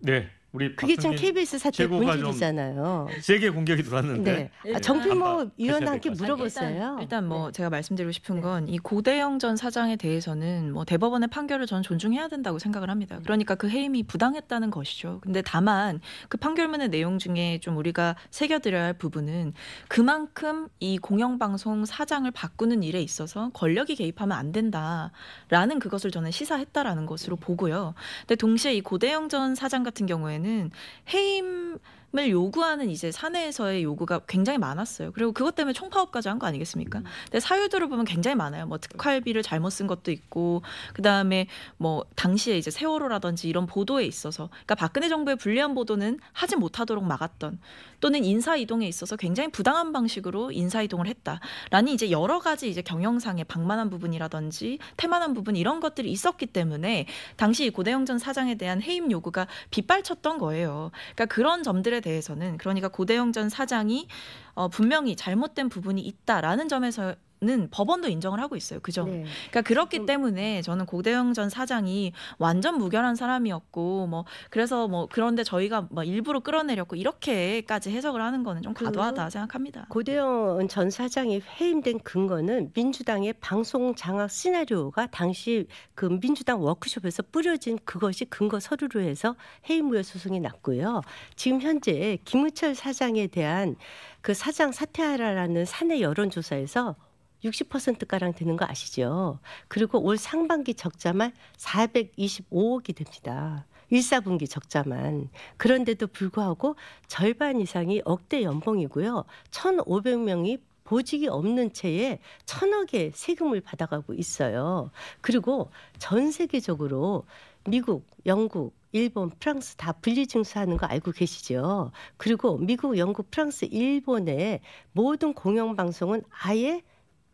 Speaker 1: 네. 우리 그게 참 KBS 사태 본질이잖아요. 세게 공격이 들어왔는데. 네. 예. 아, 정필모 위원한테 물어봤어요.
Speaker 2: 일단, 일단, 뭐 네.
Speaker 3: 제가 말씀드리고 싶은 네. 건이 고대영 전 사장에 대해서는 뭐 대법원의 판결을 저는 존중해야 된다고 생각을 합니다. 그러니까 그 해임이 부당했다는 것이죠. 근데 다만 그 판결문의 내용 중에 좀 우리가 새겨드려야 할 부분은 그만큼 이 공영방송 사장을 바꾸는 일에 있어서 권력이 개입하면 안 된다라는 그것을 저는 시사했다라는 것으로 보고요. 근데 동시에 이 고대영 전 사장 같은 경우에 경우에는 해임 을 요구하는 이제 사내에서의 요구가 굉장히 많았어요. 그리고 그것 때문에 총파업까지 한 거 아니겠습니까? 음. 근데 사유들을 보면 굉장히 많아요. 뭐 특활비를 잘못 쓴 것도 있고 그다음에 뭐 당시에 이제 세월호라든지 이런 보도에 있어서 그러니까 박근혜 정부의 불리한 보도는 하지 못하도록 막았던 또는 인사 이동에 있어서 굉장히 부당한 방식으로 인사 이동을 했다라는 이제 여러 가지 이제 경영상의 방만한 부분이라든지 태만한 부분 이런 것들이 있었기 때문에 당시 고대영 전 사장에 대한 해임 요구가 빗발쳤던 거예요. 그러니까 그런 점들에 대해서는 그러니까 고대영 전 사장이 어, 분명히 잘못된 부분이 있다라는 점에서 는 법원도 인정을 하고 있어요. 그죠? 네. 그러니까 그렇기 음. 때문에 저는 고대영 전 사장이 완전 무결한 사람이었고 뭐 그래서 뭐 그런데 저희가 뭐 일부러 끌어내렸고 이렇게까지 해석을 하는 거는 좀 과도하다 생각합니다.
Speaker 2: 고대영 전 사장이 해임된 근거는 민주당의 방송 장악 시나리오가 당시 그 민주당 워크숍에서 뿌려진 그것이 근거 서류로 해서 해임 우려 소송이 났고요. 지금 현재 김우철 사장에 대한 그 사장 사퇴하라라는 사내 여론조사에서 60%가량 되는 거 아시죠? 그리고 올 상반기 적자만 425억이 됩니다. 1사분기 적자만. 그런데도 불구하고 절반 이상이 억대 연봉이고요. 1,500명이 보직이 없는 채에 천억의 세금을 받아가고 있어요. 그리고 전 세계적으로 미국, 영국, 일본, 프랑스 다 분리 징수하는 거 알고 계시죠? 그리고 미국, 영국, 프랑스, 일본의 모든 공영 방송은 아예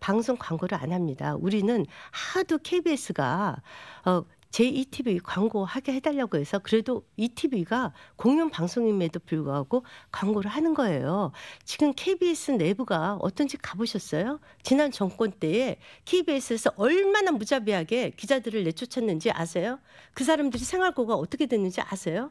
Speaker 2: 방송 광고를 안 합니다. 우리는 하도 KBS가 어, 제2TV 광고하게 해달라고 해서 그래도 ETV가 공영 방송임에도 불구하고 광고를 하는 거예요. 지금 KBS 내부가 어떤지 가보셨어요? 지난 정권 때에 KBS에서 얼마나 무자비하게 기자들을 내쫓았는지 아세요? 그 사람들이 생활고가 어떻게 됐는지 아세요?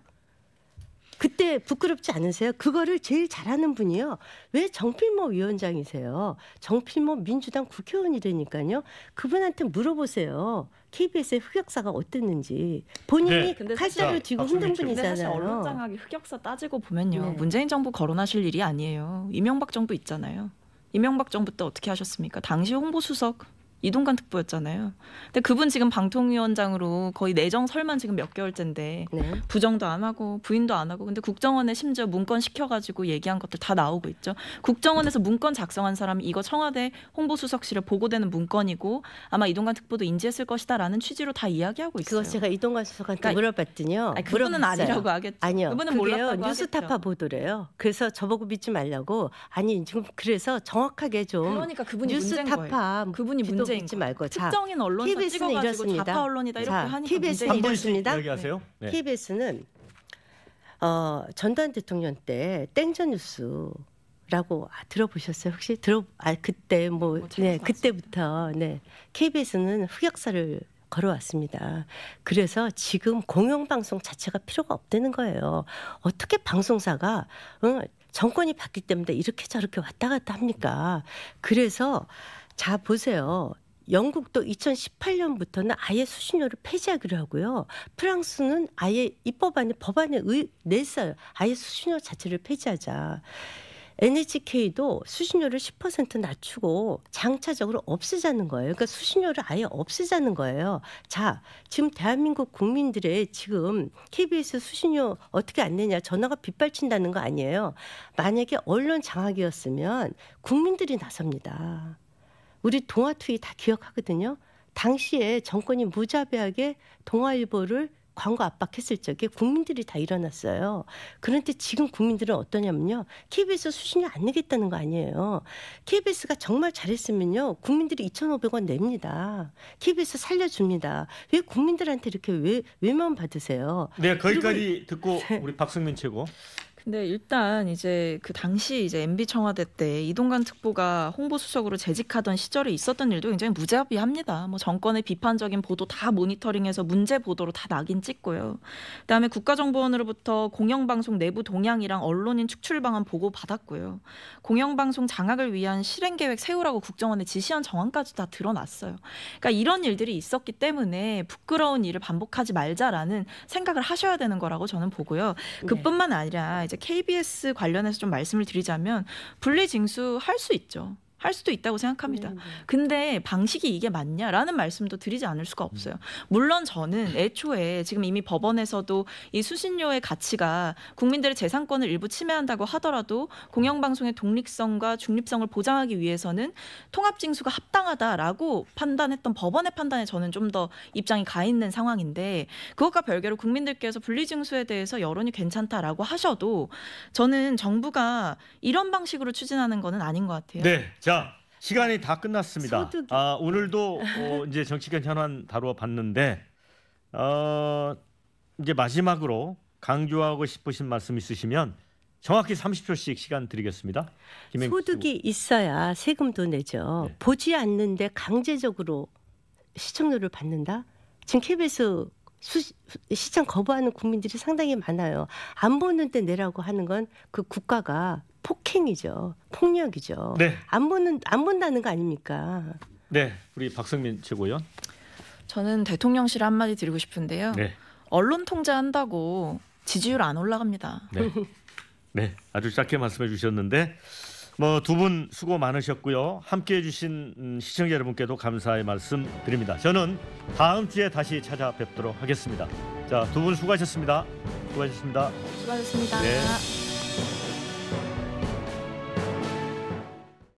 Speaker 2: 그때 부끄럽지 않으세요? 그거를 제일 잘하는 분이요. 왜 정필모 위원장이세요? 정필모 민주당 국회의원이되니까요 그분한테 물어보세요. KBS의 흑역사가 어땠는지 본인이
Speaker 3: 네. 칼자루 뒤고 흔든 분이잖아요. 사실 언론장악이 흑역사 따지고 보면요. 네. 문재인 정부 거론하실 일이 아니에요. 이명박 정부 있잖아요. 이명박 정부 때 어떻게 하셨습니까? 당시 홍보수석 이동관 특보였잖아요. 근데 그분 지금 방통위원장으로 거의 내정 설만 지금 몇 개월째인데 네. 부정도 안 하고 부인도 안 하고 근데 국정원에 심지어 문건 시켜가지고 얘기한 것들 다 나오고 있죠. 국정원에서 문건 작성한 사람이 이거 청와대 홍보수석실에 보고되는 문건이고 아마 이동관 특보도 인지했을 것이다라는 취지로 다 이야기하고 있어요. 그거 제가 이동관
Speaker 2: 수석한테 그러니까, 물어봤더니요. 아니, 그분은 물어봤어요. 아니라고 하겠죠. 아니요. 그분은 몰랐다고 뉴스타파 보도래요. 그래서 저보고 믿지 말라고 아니 지금 그래서 정확하게 좀 그러니까 그분이 뉴스타파 문제인 거예요. 그분이 문제 문제인 거. 말고 자, 특정인 언론사 TBS는 이렇습 좌파 언론이다 이렇게 하니까 TBS는 이렇습니다. 이기하세요 네. 네. TBS는 어, 전두환 대통령 때 땡전 뉴스 라고 아, 들어보셨어요 혹시 들어 아 그때 뭐 어, 네, 그때부터 네 KBS는 흑역사를 걸어왔습니다. 그래서 지금 공영방송 자체가 필요가 없다는 거예요. 어떻게 방송사가 응, 정권이 바뀌기 때문에 이렇게 저렇게 왔다 갔다 합니까? 그래서 자 보세요. 영국도 2018년부터는 아예 수신료를 폐지하기로 하고요. 프랑스는 아예 입법안에 법안에 의, 냈어요. 아예 수신료 자체를 폐지하자. NHK도 수신료를 10% 낮추고 장차적으로 없애자는 거예요. 그러니까 수신료를 아예 없애자는 거예요. 자, 지금 대한민국 국민들의 지금 KBS 수신료 어떻게 안 내냐 전화가 빗발친다는 거 아니에요. 만약에 언론 장악이었으면 국민들이 나섭니다. 우리 동아투이 다 기억하거든요. 당시에 정권이 무자비하게 동아일보를 광고 압박했을 적에 국민들이 다 일어났어요. 그런데 지금 국민들은 어떠냐면요. KBS 수신료 안 내겠다는 거 아니에요. KBS가 정말 잘했으면요. 국민들이 2,500원 냅니다. KBS 살려줍니다. 왜 국민들한테 이렇게 왜,
Speaker 1: 외만 받으세요? 네, 거기까지 그리고... 듣고 네. 우리 박승민 최고.
Speaker 2: 근데 일단
Speaker 3: 이제 그 당시 이제 MB 청와대 때 이동관 특보가 홍보수석으로 재직하던 시절에 있었던 일도 굉장히 무자비합니다. 뭐 정권의 비판적인 보도 다 모니터링해서 문제 보도로 다 낙인 찍고요. 그다음에 국가정보원으로부터 공영방송 내부 동향이랑 언론인 축출 방안 보고 받았고요. 공영방송 장악을 위한 실행 계획 세우라고 국정원에 지시한 정황까지 다 드러났어요. 그러니까 이런 일들이 있었기 때문에 부끄러운 일을 반복하지 말자라는 생각을 하셔야 되는 거라고 저는 보고요. 네. 그뿐만 아니라 이제 KBS 관련해서 좀 말씀을 드리자면 분리징수 할 수 있죠. 할 수도 있다고 생각합니다. 네, 네, 근데 방식이 이게 맞냐라는 말씀도 드리지 않을 수가 음. 없어요. 물론 저는 애초에 지금 이미 법원에서도 이 수신료의 가치가 국민들의 재산권을 일부 침해한다고 하더라도 공영방송의 독립성과 중립성을 보장하기 위해서는 통합징수가 합당하다라고 판단했던 법원의 판단에 저는 좀 더 입장이 가 있는 상황인데 그것과 별개로 국민들께서 분리징수에 대해서 여론이 괜찮다라고 하셔도 저는 정부가 이런 방식으로 추진하는 것은 아닌 것 같아요. 네.
Speaker 1: 자. 자 시간이 다 끝났습니다. 소득이. 아 오늘도 어, 이제 정치권 현안 다루 봤는데 어, 이제 마지막으로 강조하고 싶으신 말씀 있으시면 정확히 30초씩 시간 드리겠습니다. 소득이
Speaker 2: 있어야 세금도 내죠. 네. 보지 않는데 강제적으로 시청료를 받는다? 지금 KBS 수, 시청 거부하는 국민들이 상당히 많아요. 안 보는데 내라고 하는 건 그 국가가 폭행이죠. 폭력이죠. 네. 안 보는 안 본다는 거 아닙니까?
Speaker 1: 네, 우리 박성민 최고위원.
Speaker 2: 저는 대통령실 한마디 드리고 싶은데요.
Speaker 1: 네.
Speaker 3: 언론 통제한다고 지지율 안 올라갑니다. 네.
Speaker 1: 네, 아주 짧게 말씀해 주셨는데 뭐 두 분 수고 많으셨고요. 함께 해 주신 음, 시청자 여러분께도 감사의 말씀 드립니다. 저는 다음 주에 다시 찾아뵙도록 하겠습니다. 자, 두 분 수고하셨습니다. 수고하셨습니다. 수고하셨습니다. 네.